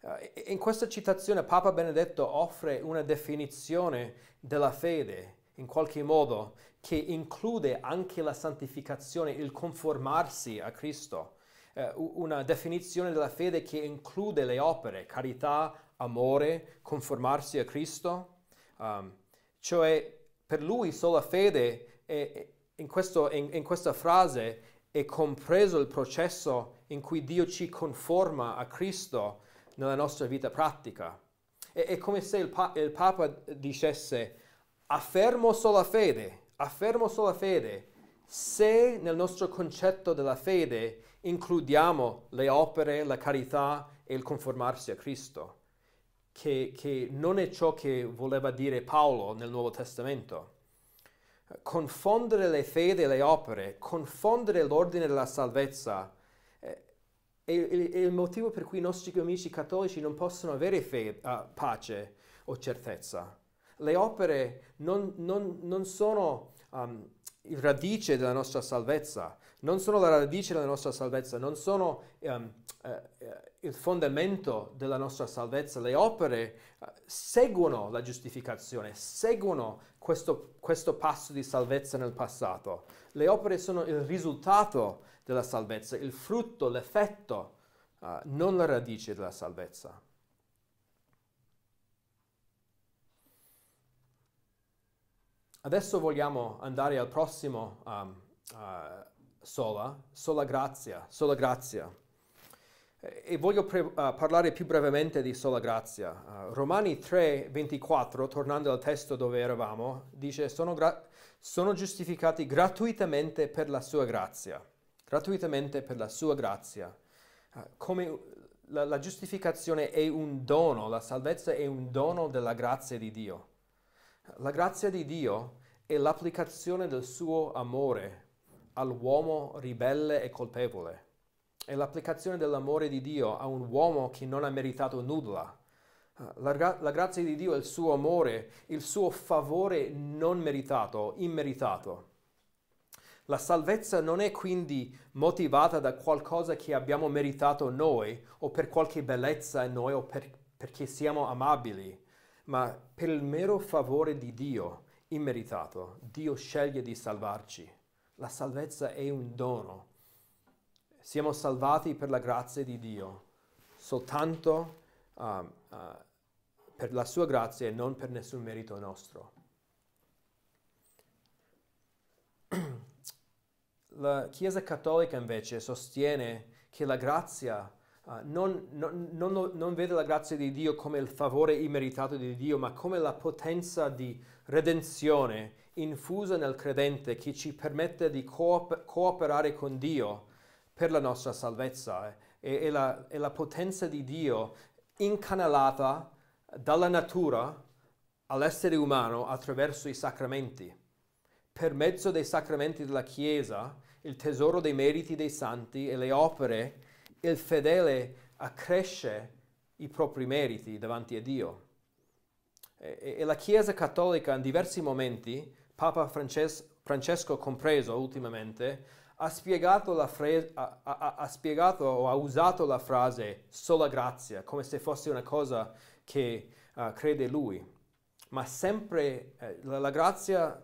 Ah, in questa citazione Papa Benedetto offre una definizione della fede, in qualche modo, che include anche la santificazione, il conformarsi a Cristo. Eh, una definizione della fede che include le opere, carità, amore, conformarsi a Cristo. Um, cioè per lui sola fede è, in, questo, in, in questa frase è compreso il processo in cui Dio ci conforma a Cristo nella nostra vita pratica. È, è come se il, pa- il, Papa dicesse, affermo sola fede, affermo sola fede, se nel nostro concetto della fede includiamo le opere, la carità e il conformarsi a Cristo che, che non è ciò che voleva dire Paolo nel Nuovo Testamento. Confondere le fede e le opere, confondere l'ordine della salvezza, eh, è, il motivo per cui i nostri amici cattolici non possono avere fe- uh, pace o certezza. Le opere non, non, non sono um, radice della nostra salvezza, non sono la radice della nostra salvezza, non sono um, uh, il fondamento della nostra salvezza. Le opere eh, seguono la giustificazione, seguono questo, questo passo di salvezza nel passato. Le opere sono il risultato della salvezza, il frutto, l'effetto, eh, non la radice della salvezza. Adesso vogliamo andare al prossimo um, uh, sola, sola grazia, sola grazia. E voglio pre- uh, parlare più brevemente di sola grazia. Uh, Romani 3, 24, tornando al testo dove eravamo, dice sono, gra- sono giustificati gratuitamente per la sua grazia, gratuitamente per la sua grazia. Uh, come la, la giustificazione è un dono, la salvezza è un dono della grazia di Dio. La grazia di Dio è l'applicazione del suo amore all'uomo ribelle e colpevole. È l'applicazione dell'amore di Dio a un uomo che non ha meritato nulla. La, gra- la, grazia di Dio è il suo amore, il suo favore non meritato, immeritato. La salvezza non è quindi motivata da qualcosa che abbiamo meritato noi o per qualche bellezza in noi o per- perché siamo amabili ma per il mero favore di Dio, immeritato, Dio sceglie di salvarci. La salvezza è un dono. Siamo salvati per la grazia di Dio, soltanto uh, uh, per la sua grazia e non per nessun merito nostro. La Chiesa Cattolica invece sostiene che la grazia Uh, non, non, non, non, vede la grazia di Dio come il favore immeritato di Dio, ma come la potenza di redenzione infusa nel credente che ci permette di coop- cooperare con Dio per la nostra salvezza. Eh. E, e, la, e la potenza di Dio incanalata dalla natura all'essere umano attraverso i sacramenti. Per mezzo dei sacramenti della Chiesa, il tesoro dei meriti dei santi e le opere il fedele accresce i propri meriti davanti a Dio. E, e la Chiesa cattolica in diversi momenti, Papa Frances- Francesco compreso ultimamente, ha spiegato, fre- ha, ha, ha spiegato, o ha usato la frase sola grazia come se fosse una cosa che uh, crede lui. Ma sempre eh, la, la, grazia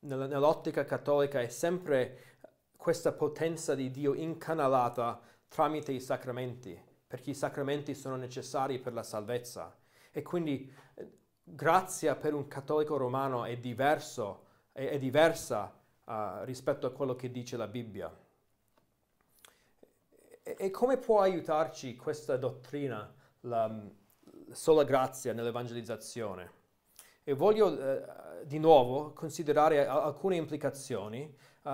nell'ottica cattolica è sempre eh, questa potenza di Dio incanalata tramite i sacramenti, perché i sacramenti sono necessari per la salvezza. E quindi eh, grazia per un cattolico romano è, diverso, è, è diversa uh, rispetto a quello che dice la Bibbia. E, e come può aiutarci questa dottrina, la, la mm, sola grazia nell'evangelizzazione? E voglio uh, di nuovo considerare alcune implicazioni, uh,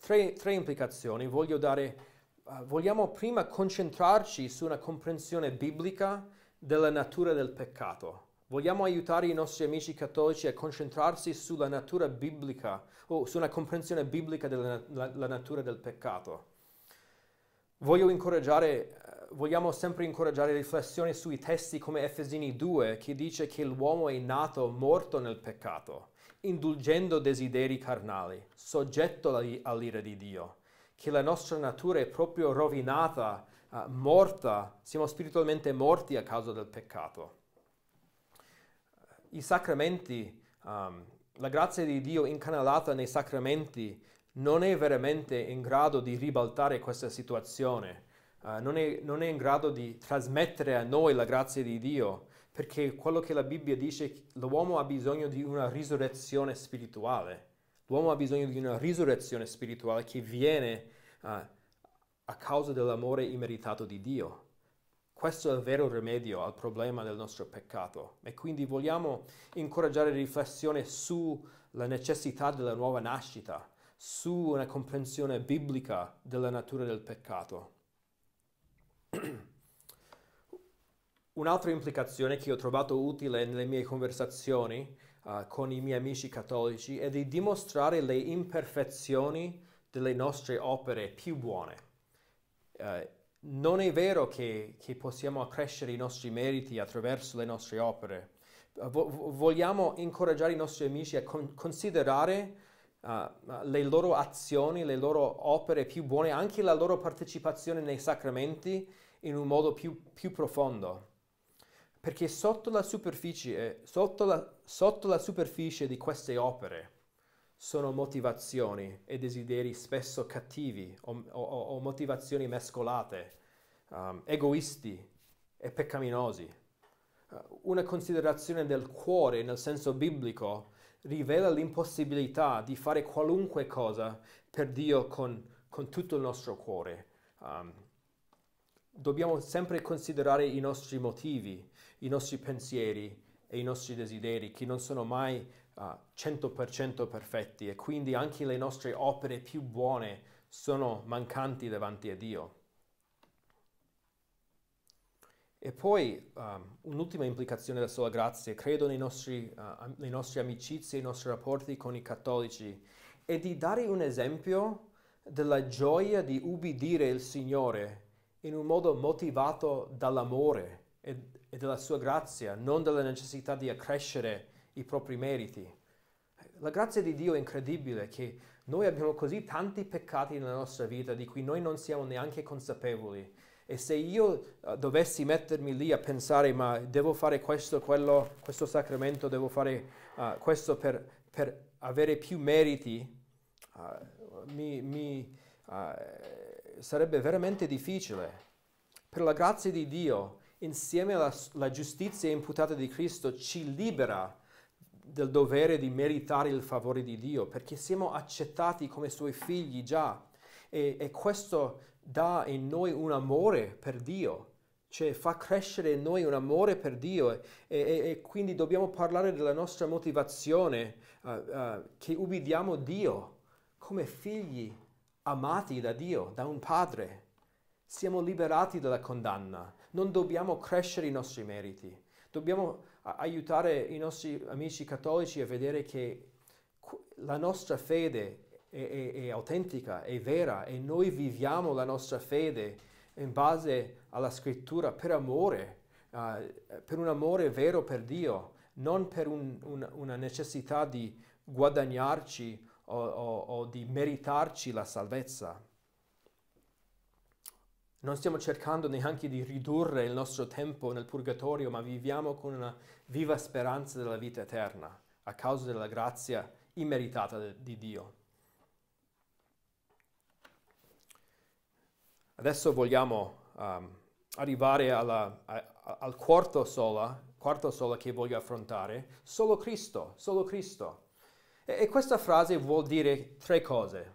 tre, tre implicazioni, voglio dare Ah, vogliamo prima concentrarci su una comprensione biblica della natura del peccato. Vogliamo aiutare i nostri amici cattolici a concentrarsi sulla natura biblica o su una comprensione biblica della la, la natura del peccato. Voglio incoraggiare, eh, vogliamo sempre incoraggiare riflessioni sui testi come Efesini 2 che dice che l'uomo è nato morto nel peccato, indulgendo desideri carnali, soggetto all'ira di Dio che la nostra natura è proprio rovinata, uh, morta, siamo spiritualmente morti a causa del peccato. I sacramenti, um, la grazia di Dio incanalata nei sacramenti non è veramente in grado di ribaltare questa situazione, uh, non, è, non è in grado di trasmettere a noi la grazia di Dio, perché quello che la Bibbia dice, l'uomo ha bisogno di una risurrezione spirituale L'uomo ha bisogno di una risurrezione spirituale che viene uh, a causa dell'amore immeritato di Dio. Questo è il vero rimedio al problema del nostro peccato e quindi vogliamo incoraggiare riflessione sulla necessità della nuova nascita, su una comprensione biblica della natura del peccato. Un'altra implicazione che ho trovato utile nelle mie conversazioni è uh, con i miei amici cattolici è di dimostrare le imperfezioni delle nostre opere più buone. Uh, non è vero che, che, possiamo accrescere i nostri meriti attraverso le nostre opere. Eh, vogliamo incoraggiare i nostri amici a con- considerare uh, le loro azioni, le loro opere più buone, anche la loro partecipazione nei sacramenti in un modo più, più profondo. Perché sotto la superficie, eh, sotto la, sotto la superficie di queste opere sono motivazioni e desideri spesso cattivi o, o, o motivazioni mescolate, um, egoisti e peccaminosi. Uh, una considerazione del cuore nel senso biblico rivela l'impossibilità di fare qualunque cosa per Dio con, con tutto il nostro cuore. Um, dobbiamo sempre considerare i nostri motivi i nostri pensieri e i nostri desideri, che non sono mai uh, ah, 100% perfetti e quindi anche le nostre opere più buone sono mancanti davanti a Dio. E poi um, un'ultima implicazione della sola grazia, credo nei nostri, uh, nei nostri amicizie, nei nostri rapporti con i cattolici, è di dare un esempio della gioia di ubbidire il Signore in un modo motivato dall'amore e, e della sua grazia, non della necessità di accrescere i propri meriti. La grazia di Dio è incredibile che noi abbiamo così tanti peccati nella nostra vita di cui noi non siamo neanche consapevoli. E se io eh, dovessi mettermi lì a pensare, ma devo fare questo, quello, questo sacramento, devo fare uh, questo per, per, avere più meriti, uh, mi, mi sarebbe veramente difficile. Per la grazia di Dio insieme alla, alla giustizia imputata di Cristo ci libera del dovere di meritare il favore di Dio, perché siamo accettati come suoi figli già. E, e questo dà in noi un amore per Dio, cioè fa crescere in noi un amore per Dio e, e, e quindi dobbiamo parlare della nostra motivazione, uh, uh, che ubbidiamo Dio come figli amati da Dio, da un padre. Siamo liberati dalla condanna non dobbiamo crescere i nostri meriti, dobbiamo aiutare i nostri amici cattolici a vedere che la nostra fede è, è, è autentica, è vera e noi viviamo la nostra fede in base alla scrittura per amore, uh, per un amore vero per Dio, non per un, un, una necessità di guadagnarci o, o, o di meritarci la salvezza. Non stiamo cercando neanche di ridurre il nostro tempo nel purgatorio, ma viviamo con una viva speranza della vita eterna, a causa della grazia immeritata di Dio. Adesso vogliamo um, arrivare alla, a, al quarto sola, quarto sola che voglio affrontare, solo Cristo, solo Cristo. E, e questa frase vuol dire tre cose.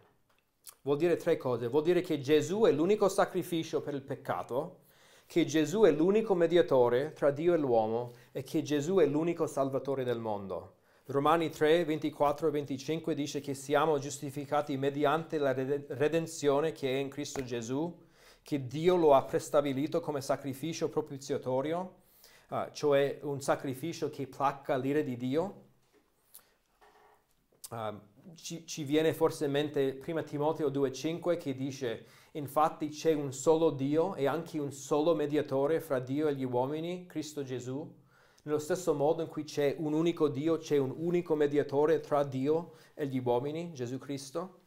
Vuol dire tre cose. Vuol dire che Gesù è l'unico sacrificio per il peccato, che Gesù è l'unico mediatore tra Dio e l'uomo e che Gesù è l'unico salvatore del mondo. Romani 3, 24 e 25 dice che siamo giustificati mediante la redenzione che è in Cristo Gesù, che Dio lo ha prestabilito come sacrificio propiziatorio, uh, cioè un sacrificio che placca l'ira di Dio. Um, ci, ci viene forse in mente 1 Timoteo 2,5 che dice infatti c'è un solo Dio e anche un solo mediatore fra Dio e gli uomini, Cristo Gesù. Nello stesso modo in cui c'è un unico Dio, c'è un unico mediatore tra Dio e gli uomini, Gesù Cristo.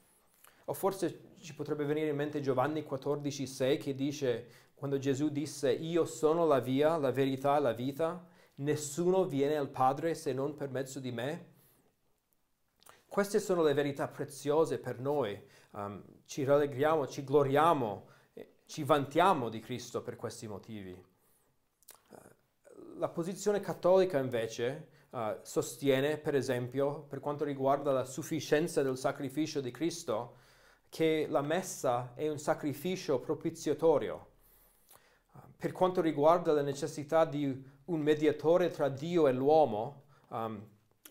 O forse ci potrebbe venire in mente Giovanni 14,6 che dice, quando Gesù disse, io sono la via, la verità e la vita, nessuno viene al Padre se non per mezzo di me. Queste sono le verità preziose per noi. Um, ci rallegriamo, ci gloriamo, ci vantiamo di Cristo per questi motivi. Eh, la posizione cattolica invece uh, sostiene, per esempio, per quanto riguarda la sufficienza del sacrificio di Cristo, che la messa è un sacrificio propiziatorio. Eh, per quanto riguarda la necessità di un mediatore tra Dio e l'uomo, um,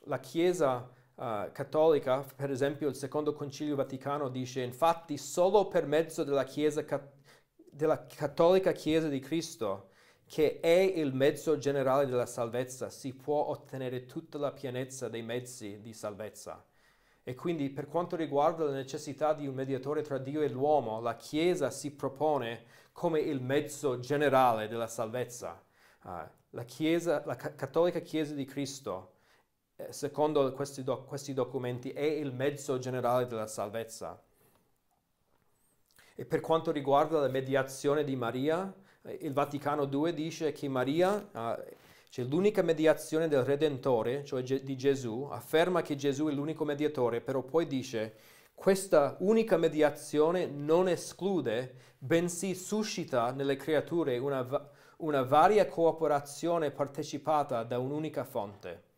la Chiesa uh, cattolica, per esempio il secondo concilio vaticano dice infatti solo per mezzo della Chiesa Cattolica della cattolica Chiesa di Cristo, che è il mezzo generale della salvezza, si può ottenere tutta la pienezza dei mezzi di salvezza. E quindi per quanto riguarda la necessità di un mediatore tra Dio e l'uomo, la Chiesa si propone come il mezzo generale della salvezza. Uh, la, Chiesa, la cattolica Chiesa di Cristo eh, secondo questi, doc- questi documenti, è il mezzo generale della salvezza. E per quanto riguarda la mediazione di Maria, eh, il Vaticano II dice che Maria, cioè l'unica mediazione del Redentore, cioè di Gesù, afferma che Gesù è l'unico mediatore, però poi dice questa unica mediazione non esclude, bensì suscita nelle creature una, una varia cooperazione partecipata da un'unica fonte.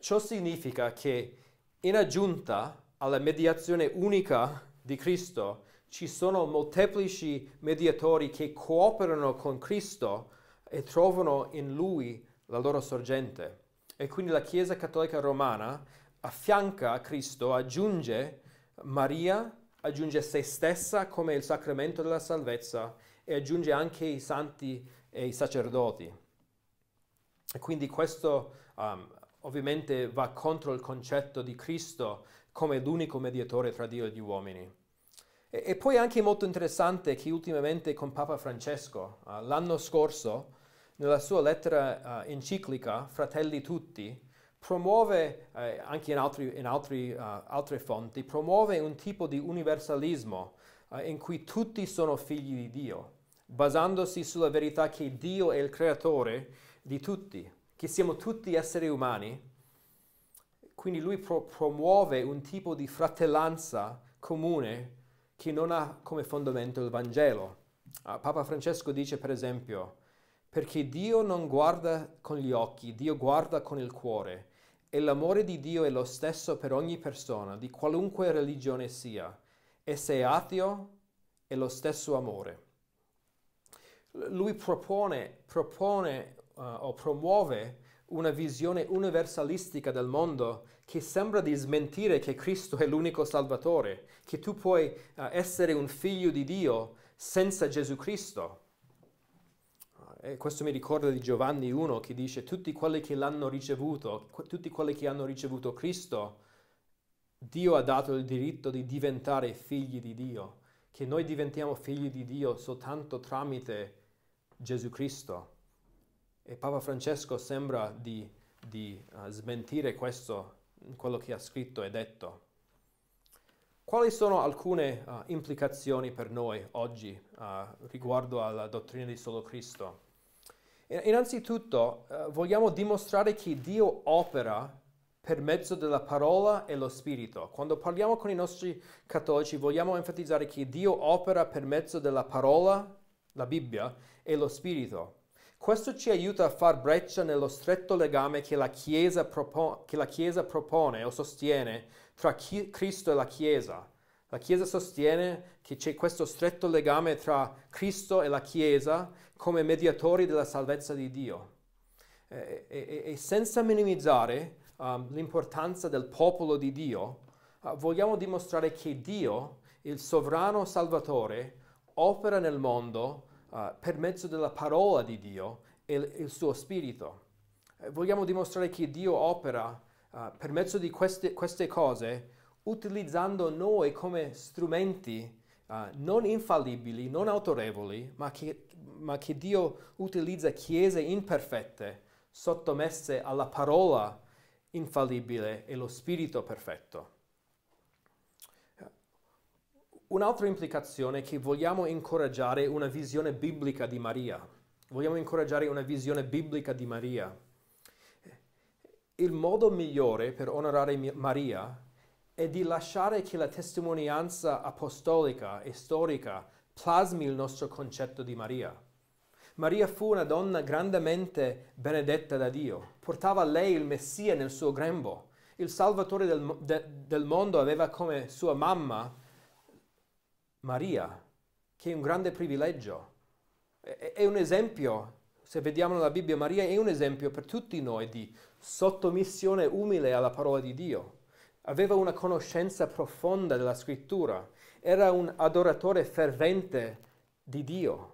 Ciò significa che in aggiunta alla mediazione unica di Cristo ci sono molteplici mediatori che cooperano con Cristo e trovano in Lui la loro sorgente. E quindi la Chiesa Cattolica Romana affianca a Cristo, aggiunge Maria, aggiunge se stessa come il sacramento della salvezza e aggiunge anche i santi e i sacerdoti. E quindi questo um, ovviamente va contro il concetto di Cristo come l'unico mediatore tra Dio e gli uomini. E, e poi è anche molto interessante che ultimamente con Papa Francesco, uh, l'anno scorso, nella sua lettera uh, enciclica Fratelli tutti, promuove, eh, anche in, altri, in altri, uh, altre fonti, promuove un tipo di universalismo in cui tutti sono figli di Dio, basandosi sulla verità che Dio è il creatore di tutti che siamo tutti esseri umani, quindi lui pro- promuove un tipo di fratellanza comune che non ha come fondamento il Vangelo. Uh, Papa Francesco dice per esempio, perché Dio non guarda con gli occhi, Dio guarda con il cuore e l'amore di Dio è lo stesso per ogni persona, di qualunque religione sia, e se è ateo è lo stesso amore. Lui propone, propone uh, o promuove una visione universalistica del mondo che sembra di smentire che Cristo è l'unico Salvatore, che tu puoi uh, essere un figlio di Dio senza Gesù Cristo. Eh, e questo mi ricorda di Giovanni 1 che dice tutti quelli che l'hanno ricevuto, tutti quelli che hanno ricevuto Cristo, Dio ha dato il diritto di diventare figli di Dio, che noi diventiamo figli di Dio soltanto tramite Gesù Cristo. E Papa Francesco sembra di, di uh, smentire questo, quello che ha scritto e detto. Quali sono alcune uh, implicazioni per noi oggi uh, riguardo alla dottrina di solo Cristo? E, innanzitutto vogliamo dimostrare che Dio opera per mezzo della parola e lo spirito. Quando parliamo con i nostri cattolici vogliamo enfatizzare che Dio opera per mezzo della parola, la Bibbia, e lo spirito. Questo ci aiuta a far breccia nello stretto legame che la Chiesa, propone, che la Chiesa propone o sostiene tra chi, Cristo e la Chiesa. La Chiesa sostiene che c'è questo stretto legame tra Cristo e la Chiesa come mediatori della salvezza di Dio. E, e, e senza minimizzare um, l'importanza del popolo di Dio, uh, vogliamo dimostrare che Dio, il sovrano Salvatore, opera nel mondo uh, per mezzo della parola di Dio e il, suo spirito. Eh, vogliamo dimostrare che Dio opera uh, per mezzo di queste, queste, cose utilizzando noi come strumenti uh, non infallibili, non autorevoli, ma che, ma che Dio utilizza chiese imperfette, sottomesse alla parola infallibile e lo spirito perfetto. Un'altra implicazione è che vogliamo incoraggiare una visione biblica di Maria. Vogliamo incoraggiare una visione biblica di Maria. Il modo migliore per onorare Maria è di lasciare che la testimonianza apostolica e storica plasmi il nostro concetto di Maria. Maria fu una donna grandemente benedetta da Dio, portava lei il Messia nel suo grembo, il Salvatore del, de, del mondo aveva come sua mamma Maria, che è un grande privilegio, è, è un esempio, se vediamo la Bibbia, Maria è un esempio per tutti noi di sottomissione umile alla parola di Dio. Aveva una conoscenza profonda della scrittura, era un adoratore fervente di Dio.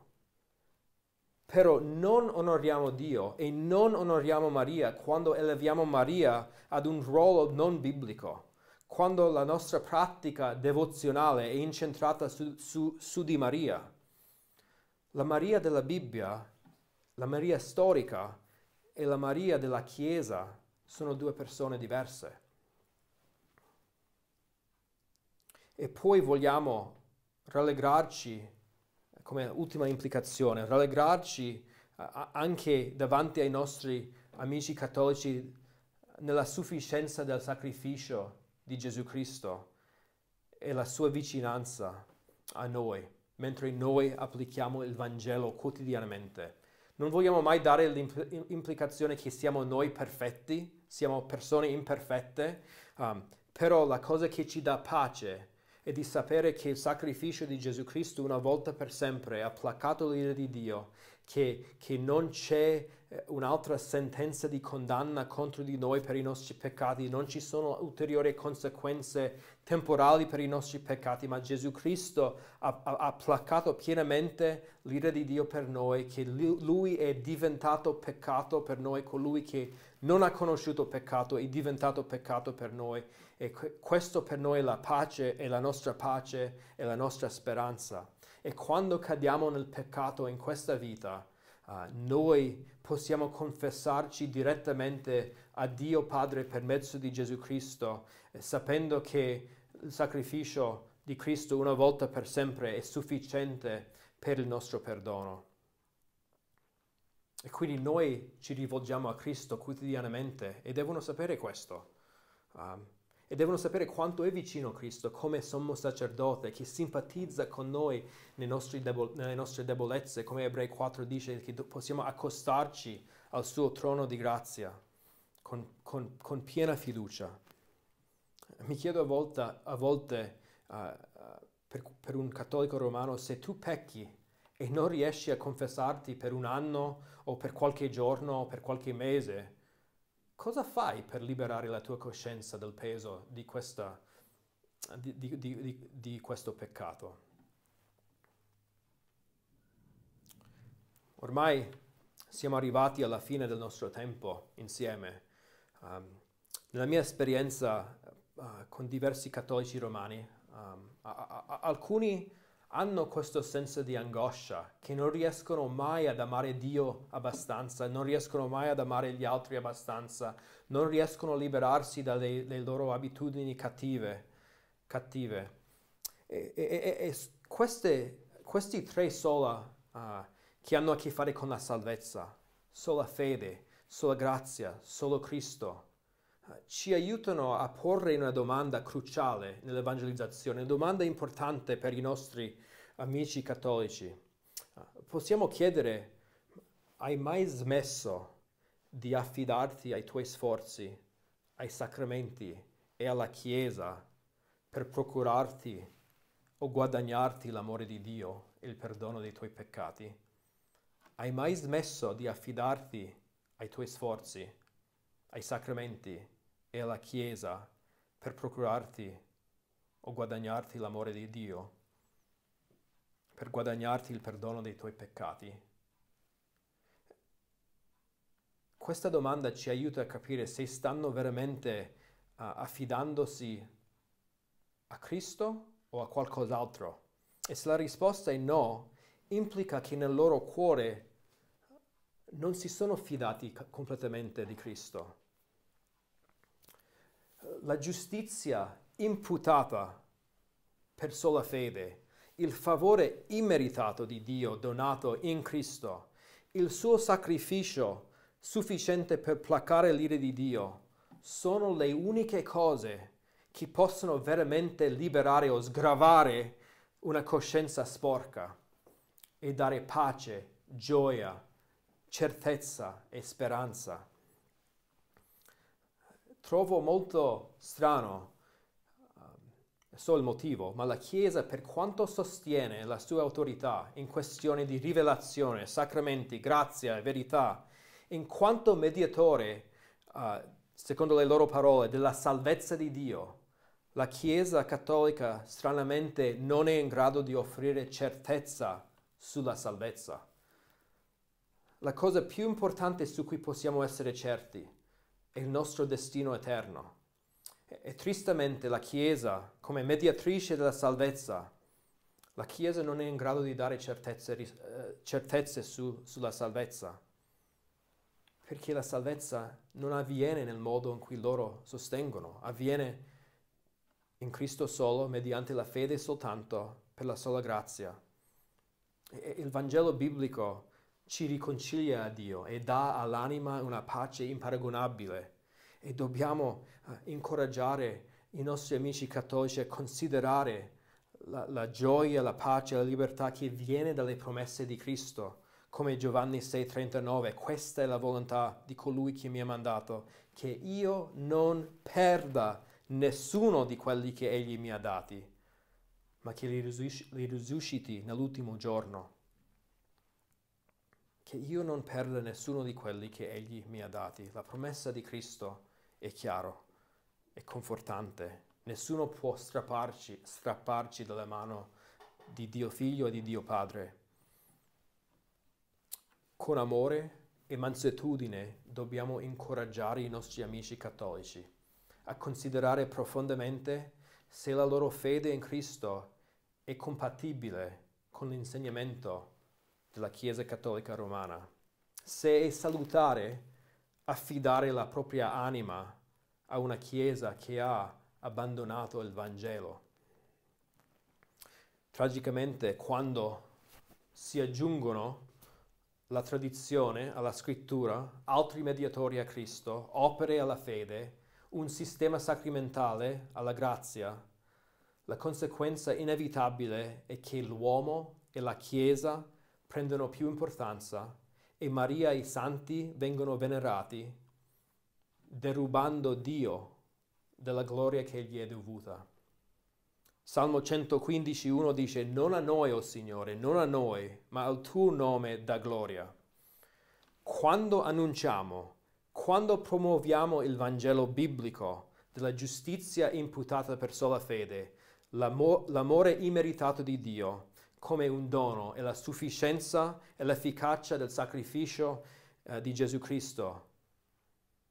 Però non onoriamo Dio e non onoriamo Maria quando eleviamo Maria ad un ruolo non biblico quando la nostra pratica devozionale è incentrata su, su, su di Maria. La Maria della Bibbia, la Maria storica e la Maria della Chiesa sono due persone diverse. E poi vogliamo rallegrarci, come ultima implicazione, rallegrarci anche davanti ai nostri amici cattolici nella sufficienza del sacrificio di Gesù Cristo e la sua vicinanza a noi, mentre noi applichiamo il Vangelo quotidianamente. Non vogliamo mai dare l'implicazione che siamo noi perfetti, siamo persone imperfette, um, però la cosa che ci dà pace è di sapere che il sacrificio di Gesù Cristo una volta per sempre ha placato l'ira di Dio, che, che non c'è eh, un'altra sentenza di condanna contro di noi per i nostri peccati, non ci sono ulteriori conseguenze temporali per i nostri peccati, ma Gesù Cristo ha, ha, ha placato pienamente l'ira di Dio per noi, che lui è diventato peccato per noi, colui che non ha conosciuto peccato è diventato peccato per noi e questo per noi è la pace, è la nostra pace, è la nostra speranza. E quando cadiamo nel peccato in questa vita, uh, noi possiamo confessarci direttamente a Dio Padre per mezzo di Gesù Cristo, eh, sapendo che il sacrificio di Cristo una volta per sempre è sufficiente per il nostro perdono. E quindi noi ci rivolgiamo a Cristo quotidianamente e devono sapere questo. Um, e devono sapere quanto è vicino Cristo come sommo sacerdote che simpatizza con noi nelle nostre debolezze, come Ebrei 4 dice che possiamo accostarci al suo trono di grazia con, con, con piena fiducia. Mi chiedo a, volta, a volte uh, per, per un cattolico romano se tu pecchi e non riesci a confessarti per un anno o per qualche giorno o per qualche mese, cosa fai per liberare la tua coscienza dal peso di, questa, di, di, di questo peccato? Ormai siamo arrivati alla fine del nostro tempo insieme. Um, nella mia esperienza uh, con diversi cattolici romani, um, a, a, a, alcuni hanno questo senso di angoscia, che non riescono mai ad amare Dio abbastanza, non riescono mai ad amare gli altri abbastanza, non riescono a liberarsi dalle, dalle loro abitudini cattive. cattive. E, e, e queste, questi tre sola uh, che hanno a che fare con la salvezza, sola fede, sola grazia, solo Cristo ci aiutano a porre una domanda cruciale nell'evangelizzazione, una domanda importante per i nostri amici cattolici. Possiamo chiedere, hai mai smesso di affidarti ai tuoi sforzi, ai sacramenti e alla Chiesa per procurarti o guadagnarti l'amore di Dio e il perdono dei tuoi peccati? Hai mai smesso di affidarti ai tuoi sforzi, ai sacramenti e alla Chiesa per procurarti o guadagnarti l'amore di Dio, per guadagnarti il perdono dei tuoi peccati? Questa domanda ci aiuta a capire se stanno veramente uh, affidandosi a Cristo o a qualcos'altro. E se la risposta è no, implica che nel loro cuore non si sono fidati completamente di Cristo la giustizia imputata per sola fede, il favore immeritato di Dio donato in Cristo, il suo sacrificio sufficiente per placare l'ire di Dio, sono le uniche cose che possono veramente liberare o sgravare una coscienza sporca e dare pace, gioia, certezza e speranza trovo molto strano, eh, so il motivo, ma la Chiesa per quanto sostiene la sua autorità in questione di rivelazione, sacramenti, grazia e verità, in quanto mediatore, uh, secondo le loro parole, della salvezza di Dio, la Chiesa cattolica stranamente non è in grado di offrire certezza sulla salvezza. La cosa più importante su cui possiamo essere certi è il nostro destino eterno. E, e tristemente la Chiesa, come mediatrice della salvezza, la Chiesa non è in grado di dare certezze, eh, certezze su, sulla salvezza, perché la salvezza non avviene nel modo in cui loro sostengono, avviene in Cristo solo, mediante la fede soltanto, per la sola grazia. E, il Vangelo biblico ci riconcilia a Dio e dà all'anima una pace imparagonabile. E dobbiamo eh, incoraggiare i nostri amici cattolici a considerare la, la gioia, la pace, la libertà che viene dalle promesse di Cristo come Giovanni 6:39, questa è la volontà di colui che mi ha mandato, che io non perda nessuno di quelli che egli mi ha dati, ma che li risusciti nell'ultimo giorno che io non perdo nessuno di quelli che egli mi ha dati. La promessa di Cristo è chiaro, è confortante. Nessuno può strapparci, strapparci dalla mano di Dio Figlio e di Dio Padre. Con amore e mansuetudine dobbiamo incoraggiare i nostri amici cattolici a considerare profondamente se la loro fede in Cristo è compatibile con l'insegnamento della Chiesa Cattolica Romana. Se è salutare affidare la propria anima a una Chiesa che ha abbandonato il Vangelo. Tragicamente, quando si aggiungono la tradizione alla scrittura, altri mediatori a Cristo, opere alla fede, un sistema sacramentale alla grazia, la conseguenza inevitabile è che l'uomo e la Chiesa prendono più importanza e Maria e i santi vengono venerati, derubando Dio della gloria che gli è dovuta. Salmo 115.1 dice, non a noi, o oh Signore, non a noi, ma al tuo nome da gloria. Quando annunciamo, quando promuoviamo il Vangelo biblico della giustizia imputata per sola fede, l'amo- l'amore immeritato di Dio, come un dono e la sufficienza e l'efficacia del sacrificio eh, di Gesù Cristo.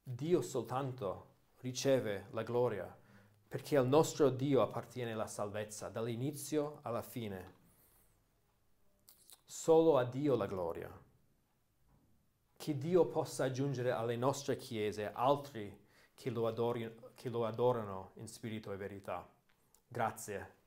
Dio soltanto riceve la gloria, perché al nostro Dio appartiene la salvezza dall'inizio alla fine. Solo a Dio la gloria. Che Dio possa aggiungere alle nostre chiese altri che lo, adori, che lo adorano in spirito e verità. Grazie.